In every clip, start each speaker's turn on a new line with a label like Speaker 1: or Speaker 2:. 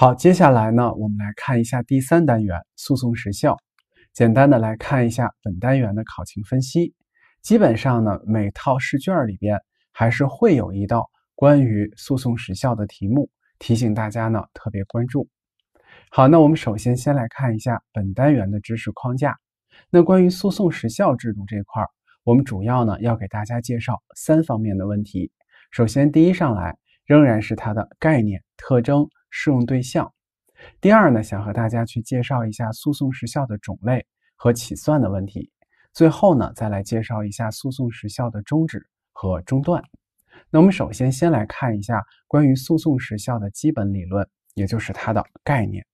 Speaker 1: 好，接下来呢，我们来看一下第三单元诉讼时效。简单的来看一下本单元的考情分析，基本上呢，每套试卷里边还是会有一道关于诉讼时效的题目，提醒大家呢特别关注。好，那我们首先先来看一下本单元的知识框架。那关于诉讼时效制度这块，我们主要呢要给大家介绍三方面的问题。首先，第一上来仍然是它的概念特征。适用对象。第二呢，想和大家去介绍一下诉讼时效的种类和起算的问题。最后呢，再来介绍一下诉讼时效的终止和中断。那我们首先先来看一下关于诉讼时效的基本理论，也就是它的概念。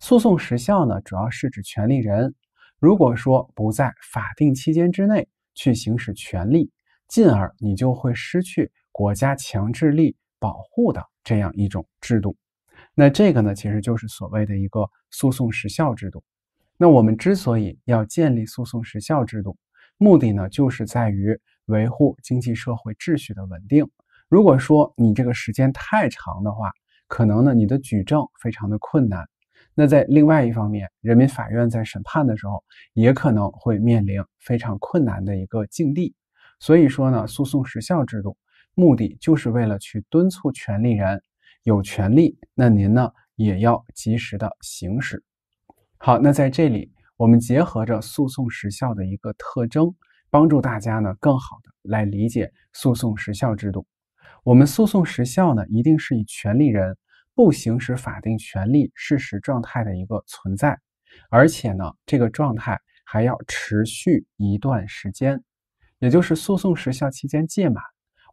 Speaker 1: 诉讼时效呢，主要是指权利人如果说不在法定期间之内去行使权利，进而你就会失去国家强制力保护的这样一种制度。那这个呢，其实就是所谓的一个诉讼时效制度。那我们之所以要建立诉讼时效制度，目的呢，就是在于维护经济社会秩序的稳定。如果说你这个时间太长的话，可能呢，你的举证非常的困难。那在另外一方面，人民法院在审判的时候也可能会面临非常困难的一个境地。所以说呢，诉讼时效制度目的就是为了去敦促权利人。有权利，那您呢也要及时的行使。好，那在这里我们结合着诉讼时效的一个特征，帮助大家呢更好的来理解诉讼时效制度。我们诉讼时效呢一定是以权利人不行使法定权利事实状态的一个存在，而且呢这个状态还要持续一段时间，也就是诉讼时效期间届满，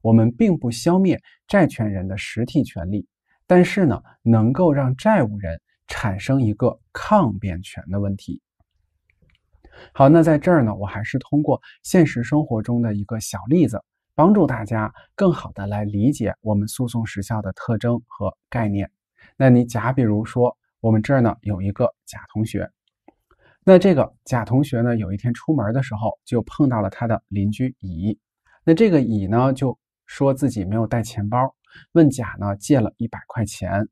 Speaker 1: 我们并不消灭债权人的实体权利。但是呢，能够让债务人产生一个抗辩权的问题。好，那在这儿呢，我还是通过现实生活中的一个小例子，帮助大家更好的来理解我们诉讼时效的特征和概念。那你假比如说，我们这儿呢有一个甲同学，那这个甲同学呢，有一天出门的时候就碰到了他的邻居乙，那这个乙呢就说自己没有带钱包。问甲呢借了一百块钱，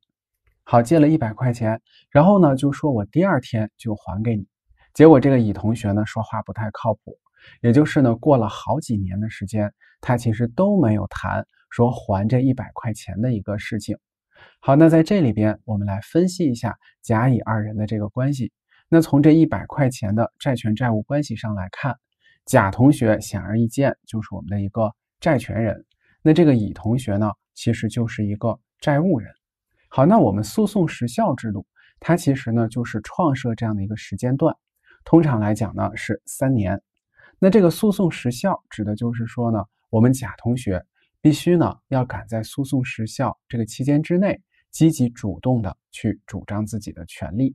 Speaker 1: 好，借了一百块钱，然后呢就说我第二天就还给你。结果这个乙同学呢说话不太靠谱，也就是呢过了好几年的时间，他其实都没有谈说还这一百块钱的一个事情。好，那在这里边我们来分析一下甲乙二人的这个关系。那从这一百块钱的债权债务关系上来看，甲同学显而易见就是我们的一个债权人。那这个乙同学呢？其实就是一个债务人。好，那我们诉讼时效制度，它其实呢就是创设这样的一个时间段，通常来讲呢是三年。那这个诉讼时效指的就是说呢，我们甲同学必须呢要赶在诉讼时效这个期间之内，积极主动的去主张自己的权利。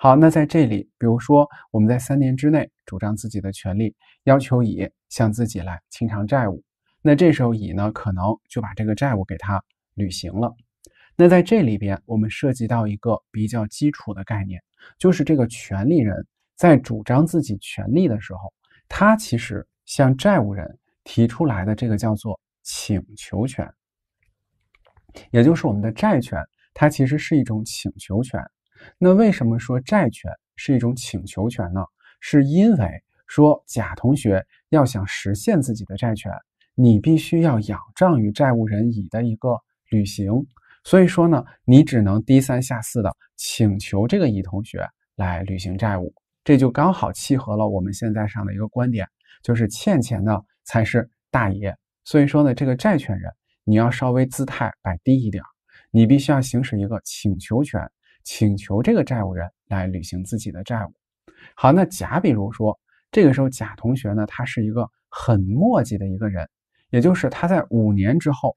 Speaker 1: 好，那在这里，比如说我们在三年之内主张自己的权利，要求乙向自己来清偿债务。那这时候乙呢，可能就把这个债务给他履行了。那在这里边，我们涉及到一个比较基础的概念，就是这个权利人在主张自己权利的时候，他其实向债务人提出来的这个叫做请求权，也就是我们的债权，它其实是一种请求权。那为什么说债权是一种请求权呢？是因为说甲同学要想实现自己的债权。你必须要仰仗于债务人乙的一个履行，所以说呢，你只能低三下四的请求这个乙同学来履行债务，这就刚好契合了我们现在上的一个观点，就是欠钱的才是大爷，所以说呢，这个债权人你要稍微姿态摆低一点，你必须要行使一个请求权，请求这个债务人来履行自己的债务。好，那甲比如说这个时候，甲同学呢，他是一个很磨叽的一个人。也就是他在五年之后，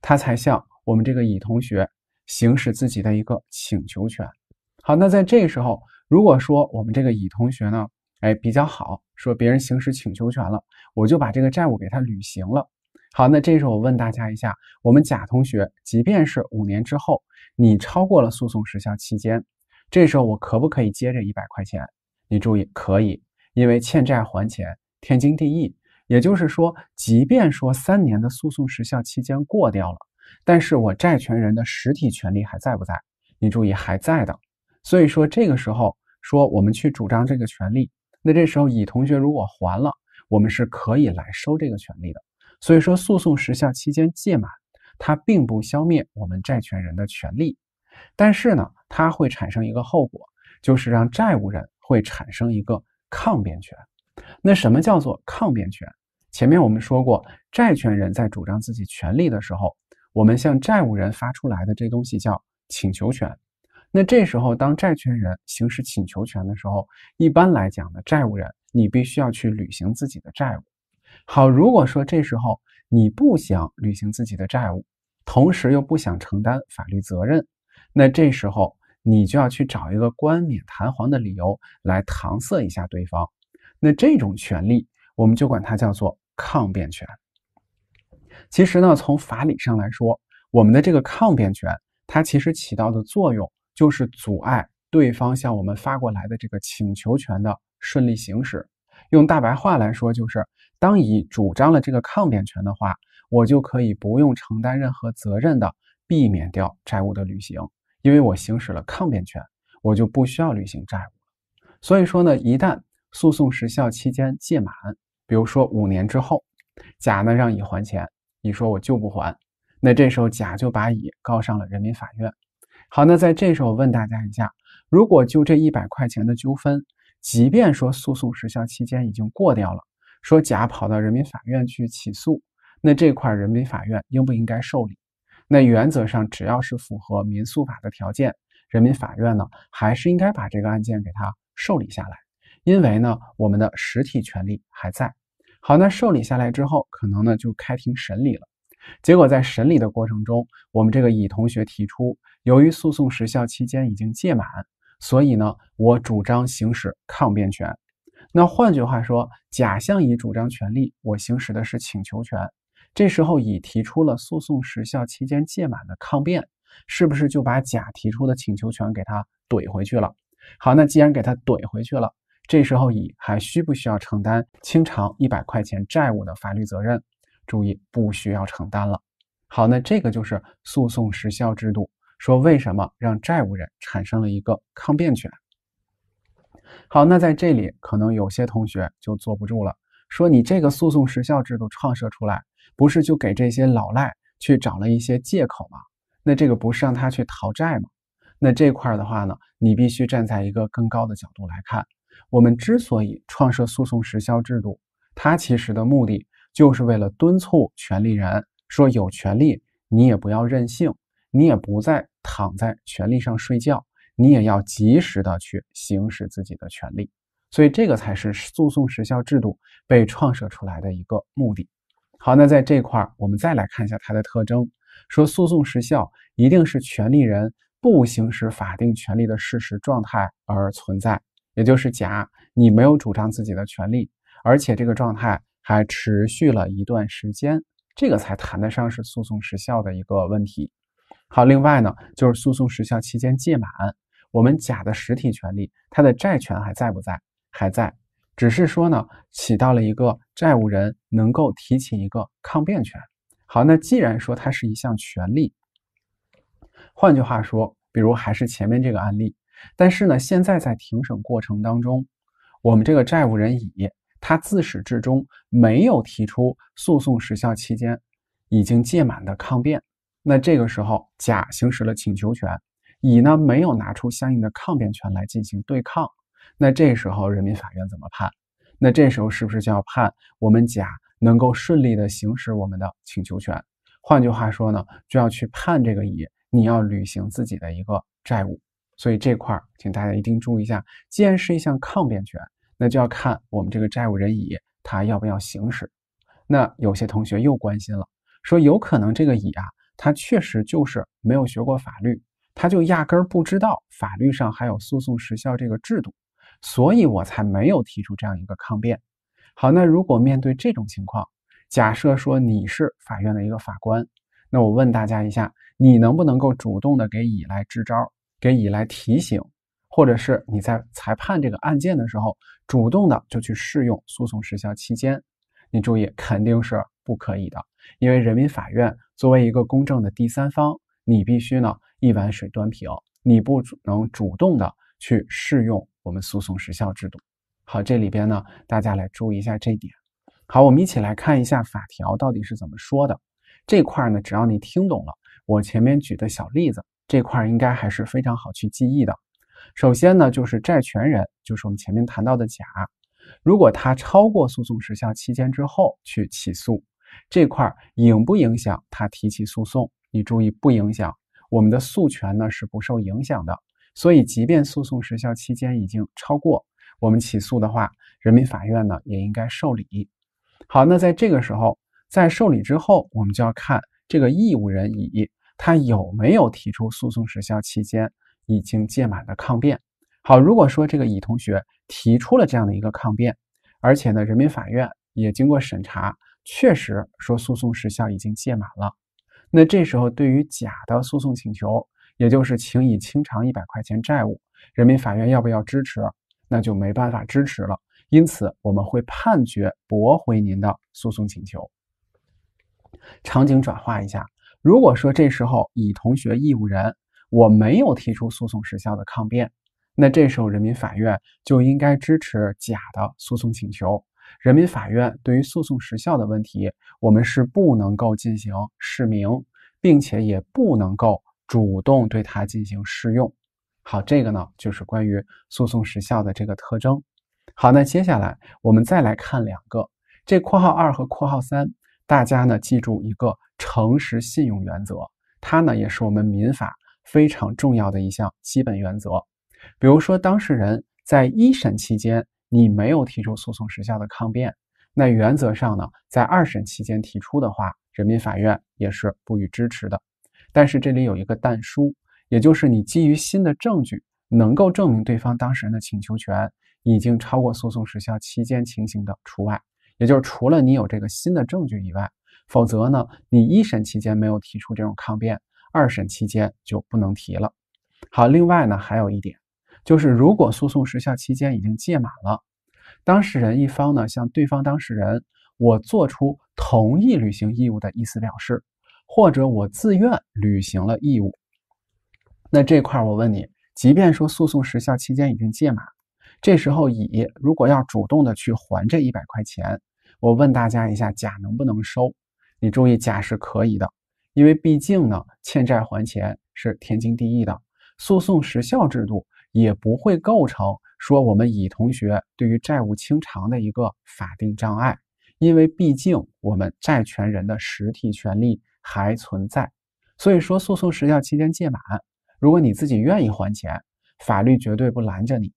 Speaker 1: 他才向我们这个乙同学行使自己的一个请求权。好，那在这时候，如果说我们这个乙同学呢，哎比较好，说别人行使请求权了，我就把这个债务给他履行了。好，那这时候我问大家一下，我们甲同学，即便是五年之后，你超过了诉讼时效期间，这时候我可不可以接着一百块钱？你注意，可以，因为欠债还钱，天经地义。也就是说，即便说三年的诉讼时效期间过掉了，但是我债权人的实体权利还在不在？你注意，还在的。所以说这个时候，说我们去主张这个权利，那这时候乙同学如果还了，我们是可以来收这个权利的。所以说，诉讼时效期间届满，它并不消灭我们债权人的权利，但是呢，它会产生一个后果，就是让债务人会产生一个抗辩权。那什么叫做抗辩权？前面我们说过，债权人在主张自己权利的时候，我们向债务人发出来的这东西叫请求权。那这时候，当债权人行使请求权的时候，一般来讲呢，债务人你必须要去履行自己的债务。好，如果说这时候你不想履行自己的债务，同时又不想承担法律责任，那这时候你就要去找一个冠冕堂皇的理由来搪塞一下对方。那这种权利，我们就管它叫做抗辩权。其实呢，从法理上来说，我们的这个抗辩权，它其实起到的作用，就是阻碍对方向我们发过来的这个请求权的顺利行使。用大白话来说，就是当乙主张了这个抗辩权的话，我就可以不用承担任何责任的避免掉债务的履行，因为我行使了抗辩权，我就不需要履行债务。所以说呢，一旦诉讼时效期间届满，比如说五年之后，甲呢让乙还钱，乙说我就不还，那这时候甲就把乙告上了人民法院。好，那在这时候问大家一下，如果就这一百块钱的纠纷，即便说诉讼时效期间已经过掉了，说甲跑到人民法院去起诉，那这块人民法院应不应该受理？那原则上只要是符合民诉法的条件，人民法院呢还是应该把这个案件给他受理下来。因为呢，我们的实体权利还在。好，那受理下来之后，可能呢就开庭审理了。结果在审理的过程中，我们这个乙同学提出，由于诉讼时效期间已经届满，所以呢我主张行使抗辩权。那换句话说，甲向乙主张权利，我行使的是请求权。这时候乙提出了诉讼时效期间届满的抗辩，是不是就把甲提出的请求权给他怼回去了？好，那既然给他怼回去了。这时候，乙还需不需要承担清偿一百块钱债务的法律责任？注意，不需要承担了。好，那这个就是诉讼时效制度，说为什么让债务人产生了一个抗辩权？好，那在这里可能有些同学就坐不住了，说你这个诉讼时效制度创设出来，不是就给这些老赖去找了一些借口吗？那这个不是让他去逃债吗？那这块的话呢，你必须站在一个更高的角度来看。我们之所以创设诉讼时效制度，它其实的目的就是为了敦促权利人说有权利你也不要任性，你也不再躺在权利上睡觉，你也要及时的去行使自己的权利。所以，这个才是诉讼时效制度被创设出来的一个目的。好，那在这块儿，我们再来看一下它的特征：说诉讼时效一定是权利人不行使法定权利的事实状态而存在。也就是甲，你没有主张自己的权利，而且这个状态还持续了一段时间，这个才谈得上是诉讼时效的一个问题。好，另外呢，就是诉讼时效期间届满，我们甲的实体权利，他的债权还在不在？还在，只是说呢，起到了一个债务人能够提起一个抗辩权。好，那既然说它是一项权利，换句话说，比如还是前面这个案例。但是呢，现在在庭审过程当中，我们这个债务人乙，他自始至终没有提出诉讼时效期间已经届满的抗辩。那这个时候，甲行使了请求权，乙呢没有拿出相应的抗辩权来进行对抗。那这时候，人民法院怎么判？那这时候是不是就要判我们甲能够顺利的行使我们的请求权？换句话说呢，就要去判这个乙，你要履行自己的一个债务。所以这块儿，请大家一定注意一下。既然是一项抗辩权，那就要看我们这个债务人乙他要不要行使。那有些同学又关心了，说有可能这个乙啊，他确实就是没有学过法律，他就压根儿不知道法律上还有诉讼时效这个制度，所以我才没有提出这样一个抗辩。好，那如果面对这种情况，假设说你是法院的一个法官，那我问大家一下，你能不能够主动的给乙来支招？给乙来提醒，或者是你在裁判这个案件的时候，主动的就去适用诉讼时效期间，你注意肯定是不可以的，因为人民法院作为一个公正的第三方，你必须呢一碗水端平，你不能主动的去适用我们诉讼时效制度。好，这里边呢大家来注意一下这点。好，我们一起来看一下法条到底是怎么说的。这块呢，只要你听懂了我前面举的小例子。这块应该还是非常好去记忆的。首先呢，就是债权人，就是我们前面谈到的甲，如果他超过诉讼时效期间之后去起诉，这块影不影响他提起诉讼？你注意，不影响，我们的诉权呢是不受影响的。所以，即便诉讼时效期间已经超过，我们起诉的话，人民法院呢也应该受理。好，那在这个时候，在受理之后，我们就要看这个义务人乙。他有没有提出诉讼时效期间已经届满的抗辩？好，如果说这个乙同学提出了这样的一个抗辩，而且呢，人民法院也经过审查，确实说诉讼时效已经届满了，那这时候对于甲的诉讼请求，也就是请乙清偿一百块钱债务，人民法院要不要支持？那就没办法支持了。因此，我们会判决驳回您的诉讼请求。场景转化一下。如果说这时候乙同学义务人我没有提出诉讼时效的抗辩，那这时候人民法院就应该支持甲的诉讼请求。人民法院对于诉讼时效的问题，我们是不能够进行释明，并且也不能够主动对它进行适用。好，这个呢就是关于诉讼时效的这个特征。好，那接下来我们再来看两个，这括号二和括号三。大家呢记住一个诚实信用原则，它呢也是我们民法非常重要的一项基本原则。比如说，当事人在一审期间你没有提出诉讼时效的抗辩，那原则上呢，在二审期间提出的话，人民法院也是不予支持的。但是这里有一个但书，也就是你基于新的证据能够证明对方当事人的请求权已经超过诉讼时效期间情形的除外。也就是除了你有这个新的证据以外，否则呢，你一审期间没有提出这种抗辩，二审期间就不能提了。好，另外呢，还有一点，就是如果诉讼时效期间已经届满了，当事人一方呢向对方当事人，我做出同意履行义务的意思表示，或者我自愿履行了义务，那这块儿我问你，即便说诉讼时效期间已经届满，这时候乙如果要主动的去还这一百块钱，我问大家一下，甲能不能收？你注意，甲是可以的，因为毕竟呢，欠债还钱是天经地义的。诉讼时效制度也不会构成说我们乙同学对于债务清偿的一个法定障碍，因为毕竟我们债权人的实体权利还存在。所以说，诉讼时效期间届满，如果你自己愿意还钱，法律绝对不拦着你。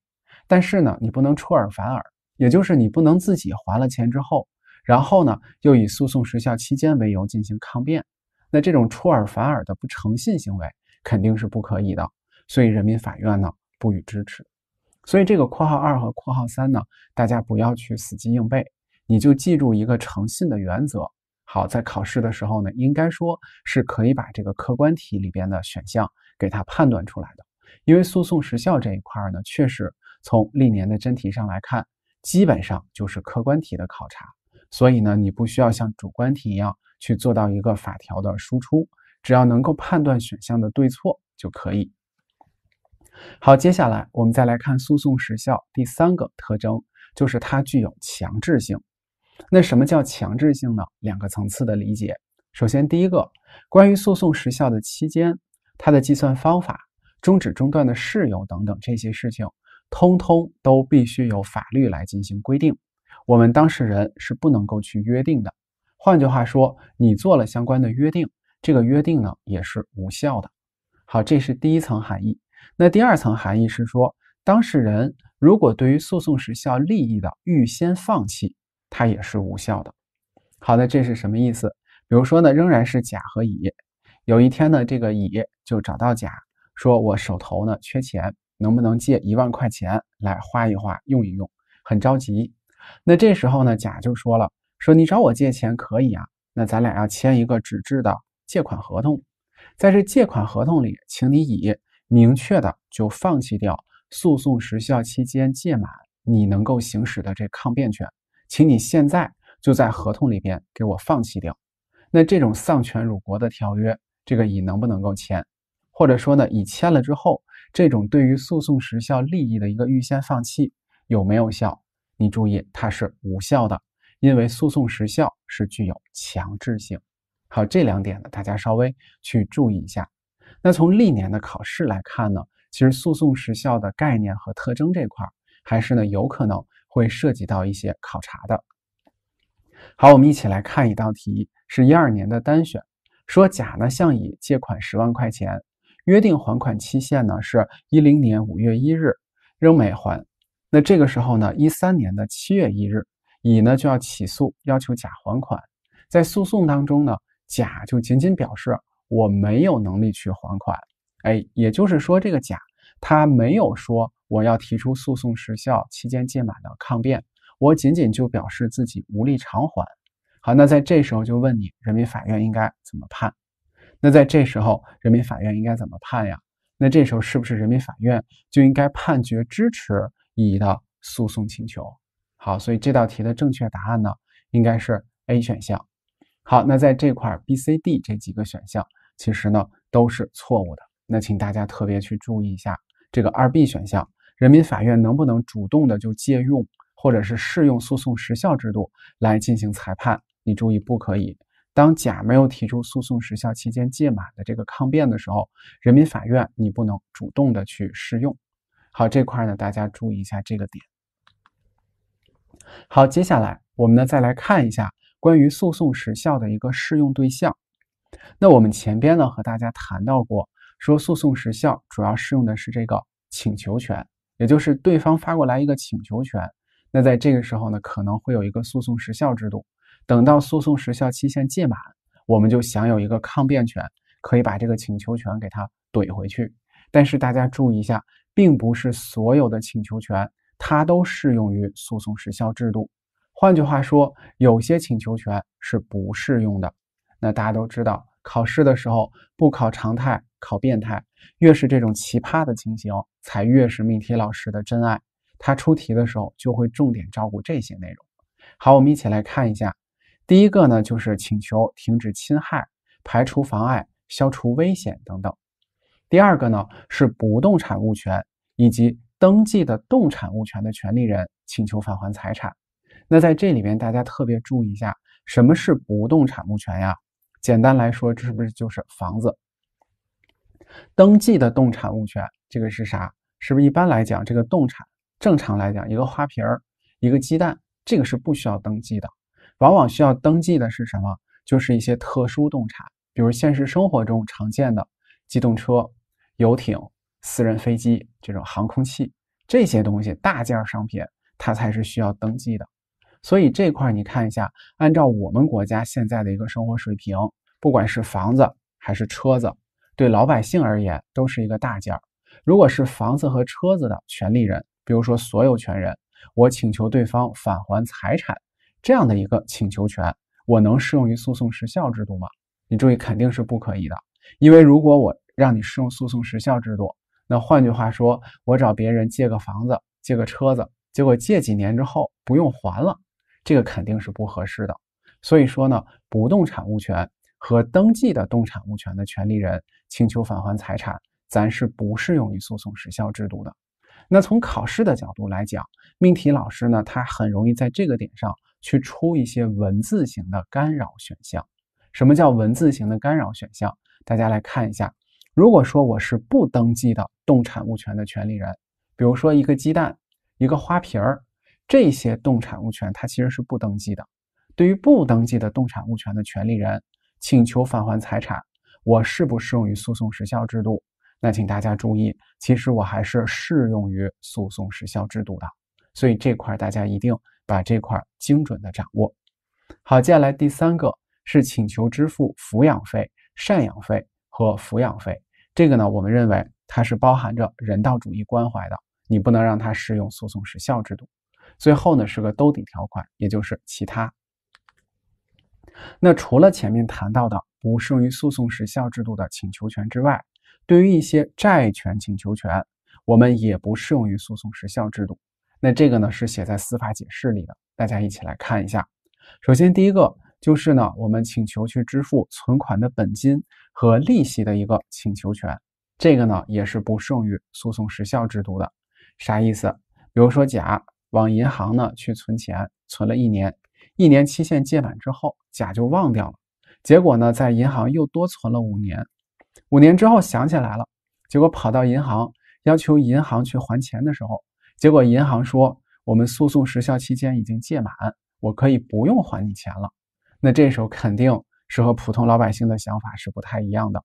Speaker 1: 但是呢，你不能出尔反尔。也就是你不能自己还了钱之后，然后呢又以诉讼时效期间为由进行抗辩，那这种出尔反尔的不诚信行为肯定是不可以的，所以人民法院呢不予支持。所以这个括号二和括号三呢，大家不要去死记硬背，你就记住一个诚信的原则。好，在考试的时候呢，应该说是可以把这个客观题里边的选项给它判断出来的，因为诉讼时效这一块呢，确实从历年的真题上来看。基本上就是客观题的考察，所以呢，你不需要像主观题一样去做到一个法条的输出，只要能够判断选项的对错就可以。好，接下来我们再来看诉讼时效第三个特征，就是它具有强制性。那什么叫强制性呢？两个层次的理解，首先第一个，关于诉讼时效的期间、它的计算方法、中止、中断的事由等等这些事情。通通都必须由法律来进行规定，我们当事人是不能够去约定的。换句话说，你做了相关的约定，这个约定呢也是无效的。好，这是第一层含义。那第二层含义是说，当事人如果对于诉讼时效利益的预先放弃，它也是无效的。好的，这是什么意思？比如说呢，仍然是甲和乙，有一天呢，这个乙就找到甲，说我手头呢缺钱。能不能借一万块钱来花一花、用一用？很着急。那这时候呢，甲就说了：“说你找我借钱可以啊，那咱俩要签一个纸质的借款合同。在这借款合同里，请你乙明确的就放弃掉诉讼时效期间届满你能够行使的这抗辩权，请你现在就在合同里边给我放弃掉。那这种丧权辱国的条约，这个乙能不能够签？或者说呢，乙签了之后？”这种对于诉讼时效利益的一个预先放弃有没有效？你注意，它是无效的，因为诉讼时效是具有强制性。好，这两点呢，大家稍微去注意一下。那从历年的考试来看呢，其实诉讼时效的概念和特征这块儿，还是呢有可能会涉及到一些考察的。好，我们一起来看一道题，是一二年的单选，说甲呢向乙借款十万块钱。约定还款期限呢是一零年五月一日，仍没还。那这个时候呢，一三年的七月一日，乙呢就要起诉要求甲还款。在诉讼当中呢，甲就仅仅表示我没有能力去还款。哎，也就是说这个甲他没有说我要提出诉讼时效期间届满的抗辩，我仅仅就表示自己无力偿还。好，那在这时候就问你，人民法院应该怎么判？那在这时候，人民法院应该怎么判呀？那这时候是不是人民法院就应该判决支持乙的诉讼请求？好，所以这道题的正确答案呢，应该是 A 选项。好，那在这块 B、C、D 这几个选项，其实呢都是错误的。那请大家特别去注意一下这个二 B 选项，人民法院能不能主动的就借用或者是适用诉讼时效制度来进行裁判？你注意，不可以。当甲没有提出诉讼时效期间届满的这个抗辩的时候，人民法院你不能主动的去适用。好，这块呢，大家注意一下这个点。好，接下来我们呢再来看一下关于诉讼时效的一个适用对象。那我们前边呢和大家谈到过，说诉讼时效主要适用的是这个请求权，也就是对方发过来一个请求权，那在这个时候呢，可能会有一个诉讼时效制度。等到诉讼时效期限届满，我们就享有一个抗辩权，可以把这个请求权给它怼回去。但是大家注意一下，并不是所有的请求权它都适用于诉讼时效制度。换句话说，有些请求权是不适用的。那大家都知道，考试的时候不考常态，考变态，越是这种奇葩的情形，才越是命题老师的真爱。他出题的时候就会重点照顾这些内容。好，我们一起来看一下。第一个呢，就是请求停止侵害、排除妨碍、消除危险等等。第二个呢，是不动产物权以及登记的动产物权的权利人请求返还财产。那在这里面，大家特别注意一下，什么是不动产物权呀？简单来说，是不是就是房子？登记的动产物权，这个是啥？是不是一般来讲，这个动产正常来讲，一个花瓶儿、一个鸡蛋，这个是不需要登记的。往往需要登记的是什么？就是一些特殊动产，比如现实生活中常见的机动车、游艇、私人飞机这种航空器，这些东西大件商品，它才是需要登记的。所以这块儿你看一下，按照我们国家现在的一个生活水平，不管是房子还是车子，对老百姓而言都是一个大件儿。如果是房子和车子的权利人，比如说所有权人，我请求对方返还财产。这样的一个请求权，我能适用于诉讼时效制度吗？你注意，肯定是不可以的。因为如果我让你适用诉讼时效制度，那换句话说，我找别人借个房子、借个车子，结果借几年之后不用还了，这个肯定是不合适的。所以说呢，不动产物权和登记的动产物权的权利人请求返还财产，咱是不适用于诉讼时效制度的。那从考试的角度来讲，命题老师呢，他很容易在这个点上。去出一些文字型的干扰选项。什么叫文字型的干扰选项？大家来看一下。如果说我是不登记的动产物权的权利人，比如说一个鸡蛋、一个花瓶儿，这些动产物权它其实是不登记的。对于不登记的动产物权的权利人，请求返还财产，我是不适用于诉讼时效制度。那请大家注意，其实我还是适用于诉讼时效制度的。所以这块大家一定。把这块精准的掌握好。接下来第三个是请求支付抚养费、赡养费和抚养费。这个呢，我们认为它是包含着人道主义关怀的，你不能让它适用诉讼时效制度。最后呢是个兜底条款，也就是其他。那除了前面谈到的不适用于诉讼时效制度的请求权之外，对于一些债权请求权，我们也不适用于诉讼时效制度。那这个呢是写在司法解释里的，大家一起来看一下。首先，第一个就是呢，我们请求去支付存款的本金和利息的一个请求权，这个呢也是不胜于诉讼时效制度的。啥意思？比如说，甲往银行呢去存钱，存了一年，一年期限届满之后，甲就忘掉了，结果呢在银行又多存了五年，五年之后想起来了，结果跑到银行要求银行去还钱的时候。结果银行说，我们诉讼时效期间已经届满，我可以不用还你钱了。那这时候肯定是和普通老百姓的想法是不太一样的，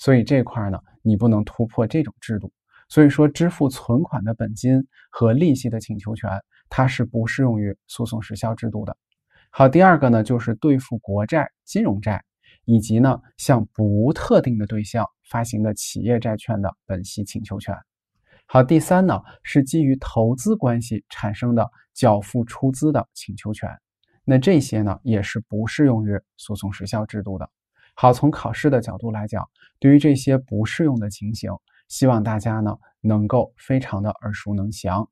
Speaker 1: 所以这块呢，你不能突破这种制度。所以说，支付存款的本金和利息的请求权，它是不适用于诉讼时效制度的。好，第二个呢，就是兑付国债、金融债，以及呢向不特定的对象发行的企业债券的本息请求权。好，第三呢是基于投资关系产生的缴付出资的请求权，那这些呢也是不适用于诉讼时效制度的。好，从考试的角度来讲，对于这些不适用的情形，希望大家呢能够非常的耳熟能详。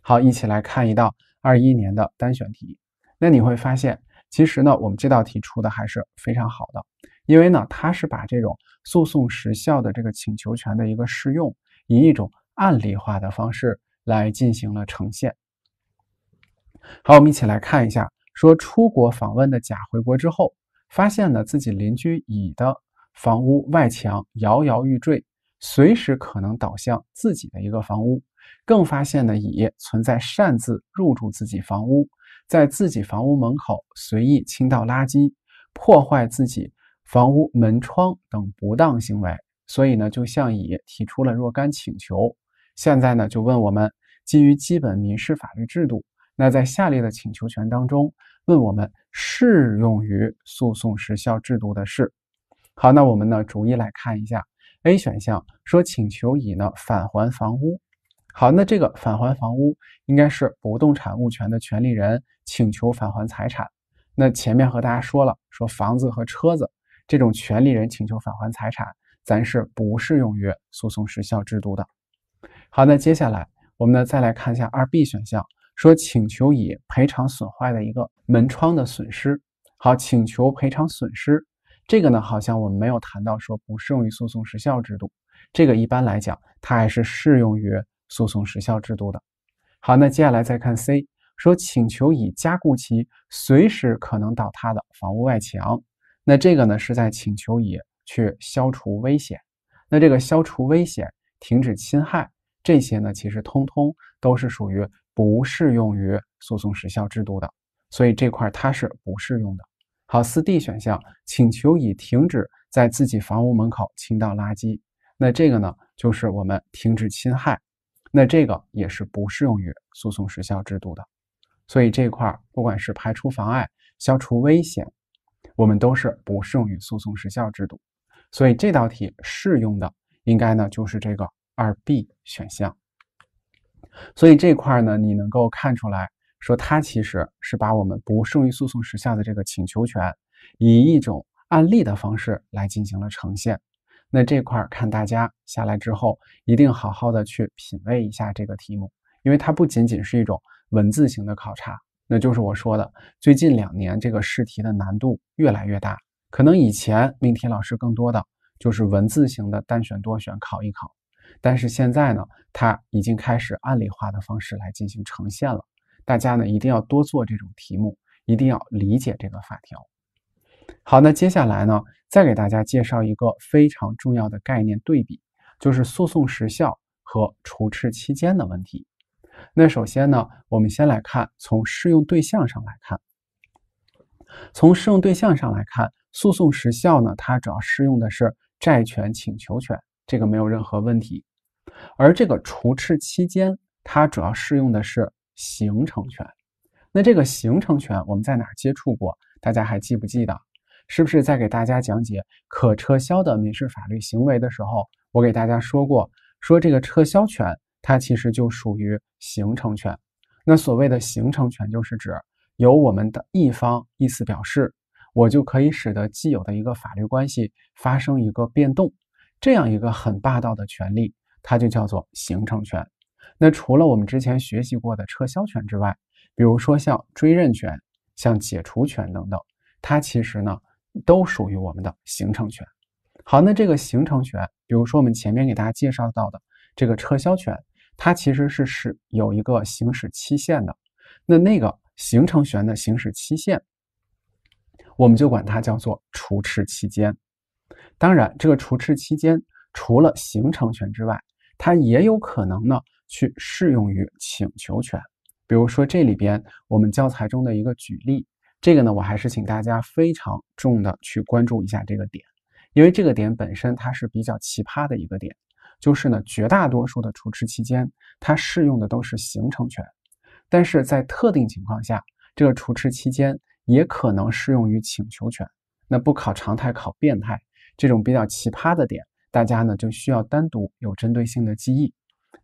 Speaker 1: 好，一起来看一道二一年的单选题，那你会发现，其实呢我们这道题出的还是非常好的，因为呢它是把这种诉讼时效的这个请求权的一个适用以一种。案例化的方式来进行了呈现。好，我们一起来看一下：说出国访问的甲回国之后，发现了自己邻居乙的房屋外墙摇摇欲坠，随时可能倒向自己的一个房屋；更发现了乙存在擅自入住自己房屋，在自己房屋门口随意倾倒垃圾、破坏自己房屋门窗等不当行为。所以呢，就向乙提出了若干请求。现在呢，就问我们基于基本民事法律制度，那在下列的请求权当中，问我们适用于诉讼时效制度的是？好，那我们呢，逐一来看一下。A 选项说请求乙呢返还房屋。好，那这个返还房屋应该是不动产物权的权利人请求返还财产。那前面和大家说了，说房子和车子这种权利人请求返还财产，咱是不适用于诉讼时效制度的。好，那接下来我们呢再来看一下二 B 选项，说请求乙赔偿损坏的一个门窗的损失。好，请求赔偿损失，这个呢好像我们没有谈到说不适用于诉讼时效制度，这个一般来讲它还是适用于诉讼时效制度的。好，那接下来再看 C，说请求乙加固其随时可能倒塌的房屋外墙，那这个呢是在请求乙去消除危险，那这个消除危险、停止侵害。这些呢，其实通通都是属于不适用于诉讼时效制度的，所以这块它是不适用的。好，四 D 选项请求已停止在自己房屋门口倾倒垃圾，那这个呢，就是我们停止侵害，那这个也是不适用于诉讼时效制度的。所以这块不管是排除妨碍、消除危险，我们都是不适用于诉讼时效制度。所以这道题适用的应该呢就是这个。二 B 选项，所以这块呢，你能够看出来，说它其实是把我们不胜于诉讼时效的这个请求权，以一种案例的方式来进行了呈现。那这块看大家下来之后，一定好好的去品味一下这个题目，因为它不仅仅是一种文字型的考察，那就是我说的最近两年这个试题的难度越来越大，可能以前命题老师更多的就是文字型的单选多选考一考。但是现在呢，它已经开始案例化的方式来进行呈现了。大家呢一定要多做这种题目，一定要理解这个法条。好，那接下来呢，再给大家介绍一个非常重要的概念对比，就是诉讼时效和除斥期间的问题。那首先呢，我们先来看从适用对象上来看，从适用对象上来看，诉讼时效呢，它主要适用的是债权请求权，这个没有任何问题。而这个除斥期间，它主要适用的是形成权。那这个形成权，我们在哪接触过？大家还记不记得？是不是在给大家讲解可撤销的民事法律行为的时候，我给大家说过，说这个撤销权，它其实就属于形成权。那所谓的形成权，就是指由我们的一方意思表示，我就可以使得既有的一个法律关系发生一个变动，这样一个很霸道的权利。它就叫做形成权。那除了我们之前学习过的撤销权之外，比如说像追认权、像解除权等等，它其实呢都属于我们的形成权。好，那这个形成权，比如说我们前面给大家介绍到的这个撤销权，它其实是是有一个行使期限的。那那个形成权的行使期限，我们就管它叫做除斥期间。当然，这个除斥期间。除了形成权之外，它也有可能呢去适用于请求权。比如说这里边我们教材中的一个举例，这个呢我还是请大家非常重的去关注一下这个点，因为这个点本身它是比较奇葩的一个点，就是呢绝大多数的除斥期间它适用的都是形成权，但是在特定情况下，这个除斥期间也可能适用于请求权。那不考常态，考变态这种比较奇葩的点。大家呢就需要单独有针对性的记忆，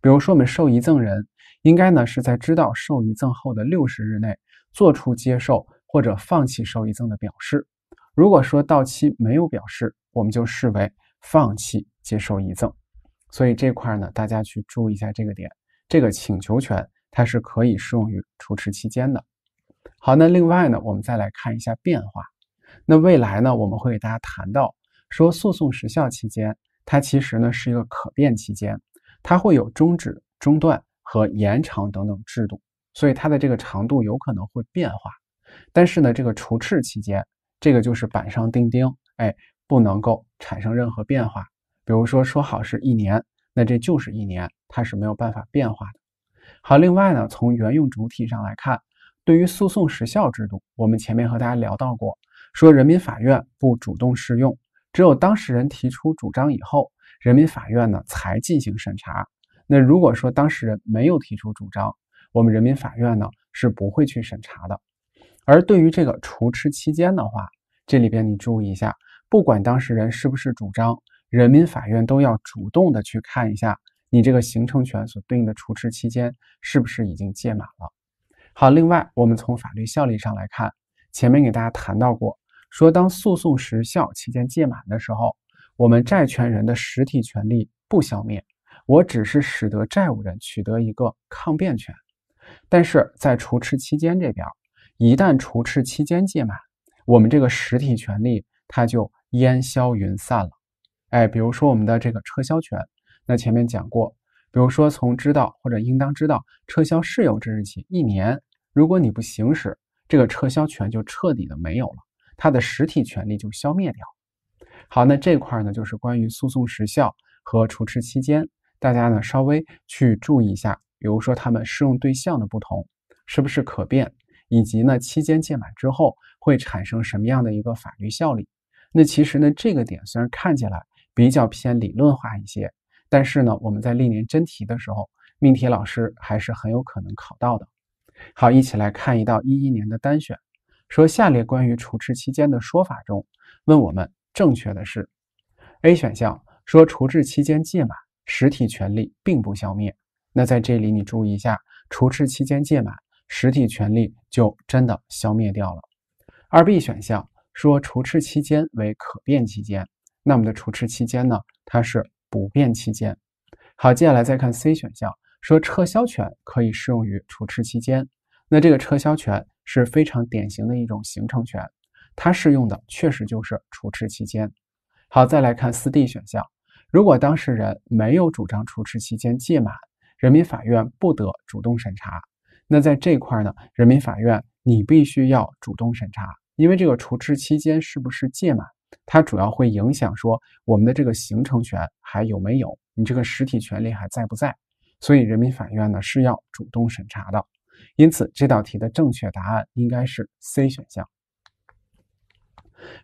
Speaker 1: 比如说我们受遗赠人应该呢是在知道受遗赠后的六十日内做出接受或者放弃受遗赠的表示，如果说到期没有表示，我们就视为放弃接受遗赠。所以这块呢，大家去注意一下这个点。这个请求权它是可以适用于除斥期间的。好，那另外呢，我们再来看一下变化。那未来呢，我们会给大家谈到说诉讼时效期间。它其实呢是一个可变期间，它会有终止、中断和延长等等制度，所以它的这个长度有可能会变化。但是呢，这个除斥期间，这个就是板上钉钉，哎，不能够产生任何变化。比如说说好是一年，那这就是一年，它是没有办法变化的。好，另外呢，从原用主体上来看，对于诉讼时效制度，我们前面和大家聊到过，说人民法院不主动适用。只有当事人提出主张以后，人民法院呢才进行审查。那如果说当事人没有提出主张，我们人民法院呢是不会去审查的。而对于这个除斥期间的话，这里边你注意一下，不管当事人是不是主张，人民法院都要主动的去看一下你这个形成权所对应的除斥期间是不是已经届满了。好，另外我们从法律效力上来看，前面给大家谈到过。说，当诉讼时效期间届满的时候，我们债权人的实体权利不消灭，我只是使得债务人取得一个抗辩权。但是在除斥期间这边，一旦除斥期间届满，我们这个实体权利它就烟消云散了。哎，比如说我们的这个撤销权，那前面讲过，比如说从知道或者应当知道撤销事由之日起一年，如果你不行使，这个撤销权就彻底的没有了。它的实体权利就消灭掉。好，那这块呢，就是关于诉讼时效和除斥期间，大家呢稍微去注意一下，比如说他们适用对象的不同，是不是可变，以及呢期间届满之后会产生什么样的一个法律效力。那其实呢，这个点虽然看起来比较偏理论化一些，但是呢，我们在历年真题的时候，命题老师还是很有可能考到的。好，一起来看一道一一年的单选。说下列关于除斥期间的说法中，问我们正确的是，A 选项说除斥期间届满，实体权利并不消灭。那在这里你注意一下，除斥期间届满，实体权利就真的消灭掉了。二 B 选项说除斥期间为可变期间，那我们的除斥期间呢，它是不变期间。好，接下来再看 C 选项说撤销权可以适用于除斥期间，那这个撤销权。是非常典型的一种形成权，它适用的确实就是除斥期间。好，再来看四 D 选项，如果当事人没有主张除斥期间届满，人民法院不得主动审查。那在这块呢，人民法院你必须要主动审查，因为这个除斥期间是不是届满，它主要会影响说我们的这个形成权还有没有，你这个实体权利还在不在。所以，人民法院呢是要主动审查的。因此，这道题的正确答案应该是 C 选项。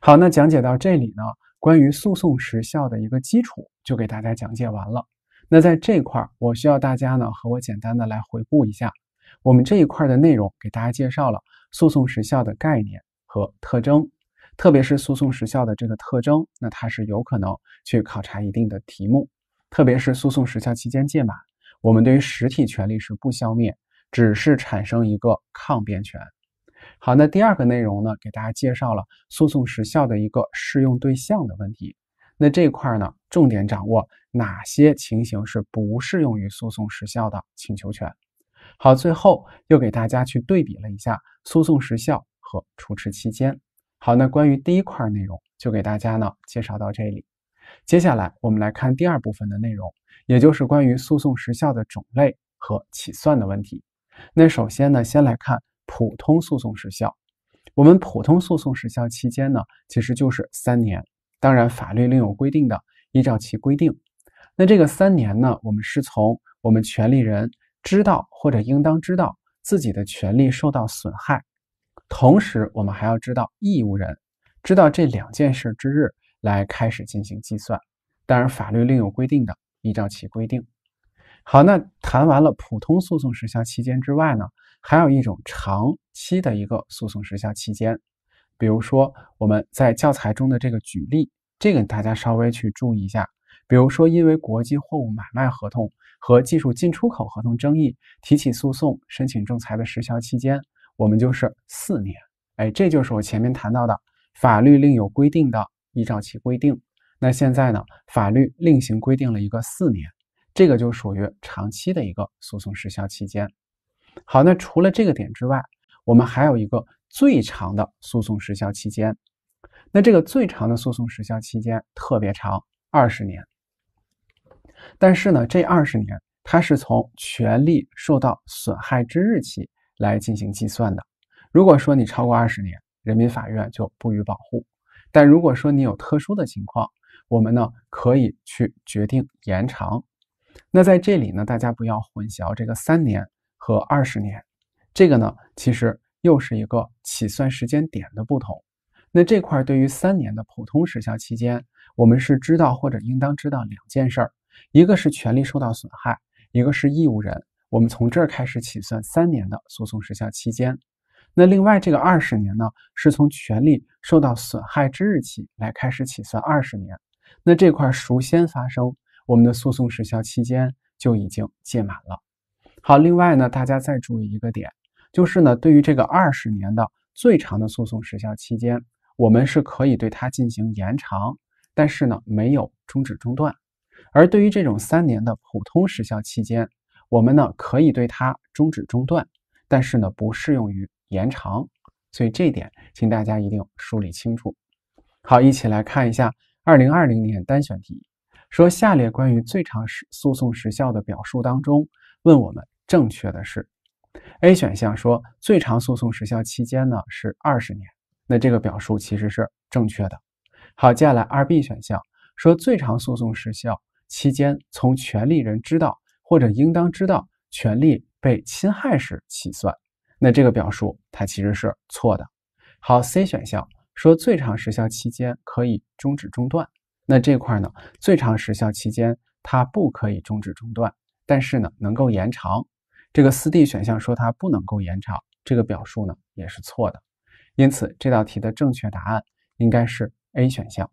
Speaker 1: 好，那讲解到这里呢，关于诉讼时效的一个基础就给大家讲解完了。那在这一块儿，我需要大家呢和我简单的来回顾一下我们这一块的内容，给大家介绍了诉讼时效的概念和特征，特别是诉讼时效的这个特征，那它是有可能去考察一定的题目，特别是诉讼时效期间届满，我们对于实体权利是不消灭。只是产生一个抗辩权。好，那第二个内容呢，给大家介绍了诉讼时效的一个适用对象的问题。那这块呢，重点掌握哪些情形是不适用于诉讼时效的请求权。好，最后又给大家去对比了一下诉讼时效和除斥期间。好，那关于第一块内容就给大家呢介绍到这里。接下来我们来看第二部分的内容，也就是关于诉讼时效的种类和起算的问题。那首先呢，先来看普通诉讼时效。我们普通诉讼时效期间呢，其实就是三年。当然，法律另有规定的，依照其规定。那这个三年呢，我们是从我们权利人知道或者应当知道自己的权利受到损害，同时我们还要知道义务人知道这两件事之日来开始进行计算。当然，法律另有规定的，依照其规定。好，那谈完了普通诉讼时效期间之外呢，还有一种长期的一个诉讼时效期间，比如说我们在教材中的这个举例，这个大家稍微去注意一下。比如说，因为国际货物买卖合同和技术进出口合同争议提起诉讼、申请仲裁的时效期间，我们就是四年。哎，这就是我前面谈到的法律另有规定的，依照其规定。那现在呢，法律另行规定了一个四年。这个就属于长期的一个诉讼时效期间。好，那除了这个点之外，我们还有一个最长的诉讼时效期间。那这个最长的诉讼时效期间特别长，二十年。但是呢，这二十年它是从权利受到损害之日起来进行计算的。如果说你超过二十年，人民法院就不予保护。但如果说你有特殊的情况，我们呢可以去决定延长。那在这里呢，大家不要混淆这个三年和二十年，这个呢其实又是一个起算时间点的不同。那这块对于三年的普通时效期间，我们是知道或者应当知道两件事儿，一个是权利受到损害，一个是义务人。我们从这儿开始起算三年的诉讼时效期间。那另外这个二十年呢，是从权利受到损害之日起来开始起算二十年。那这块孰先发生？我们的诉讼时效期间就已经届满了。好，另外呢，大家再注意一个点，就是呢，对于这个二十年的最长的诉讼时效期间，我们是可以对它进行延长，但是呢，没有终止中断；而对于这种三年的普通时效期间，我们呢，可以对它终止中断，但是呢，不适用于延长。所以这一点，请大家一定梳理清楚。好，一起来看一下二零二零年单选题。说下列关于最长时诉讼时效的表述当中，问我们正确的是，A 选项说最长诉讼时效期间呢是二十年，那这个表述其实是正确的。好，接下来二 B 选项说最长诉讼时效期间从权利人知道或者应当知道权利被侵害时起算，那这个表述它其实是错的。好，C 选项说最长时效期间可以终止中断。那这块呢，最长时效期间它不可以终止中断，但是呢能够延长。这个四 D 选项说它不能够延长，这个表述呢也是错的。因此这道题的正确答案应该是 A 选项。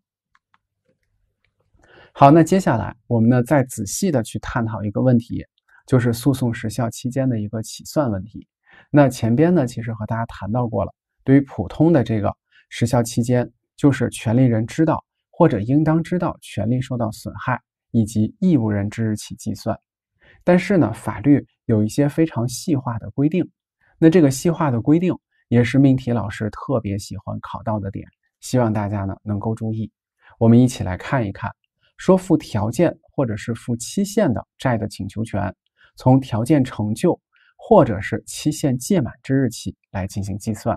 Speaker 1: 好，那接下来我们呢再仔细的去探讨一个问题，就是诉讼时效期间的一个起算问题。那前边呢其实和大家谈到过了，对于普通的这个时效期间，就是权利人知道。或者应当知道权利受到损害以及义务人之日起计算，但是呢，法律有一些非常细化的规定。那这个细化的规定也是命题老师特别喜欢考到的点，希望大家呢能够注意。我们一起来看一看，说附条件或者是附期限的债的请求权，从条件成就或者是期限届满之日起来进行计算。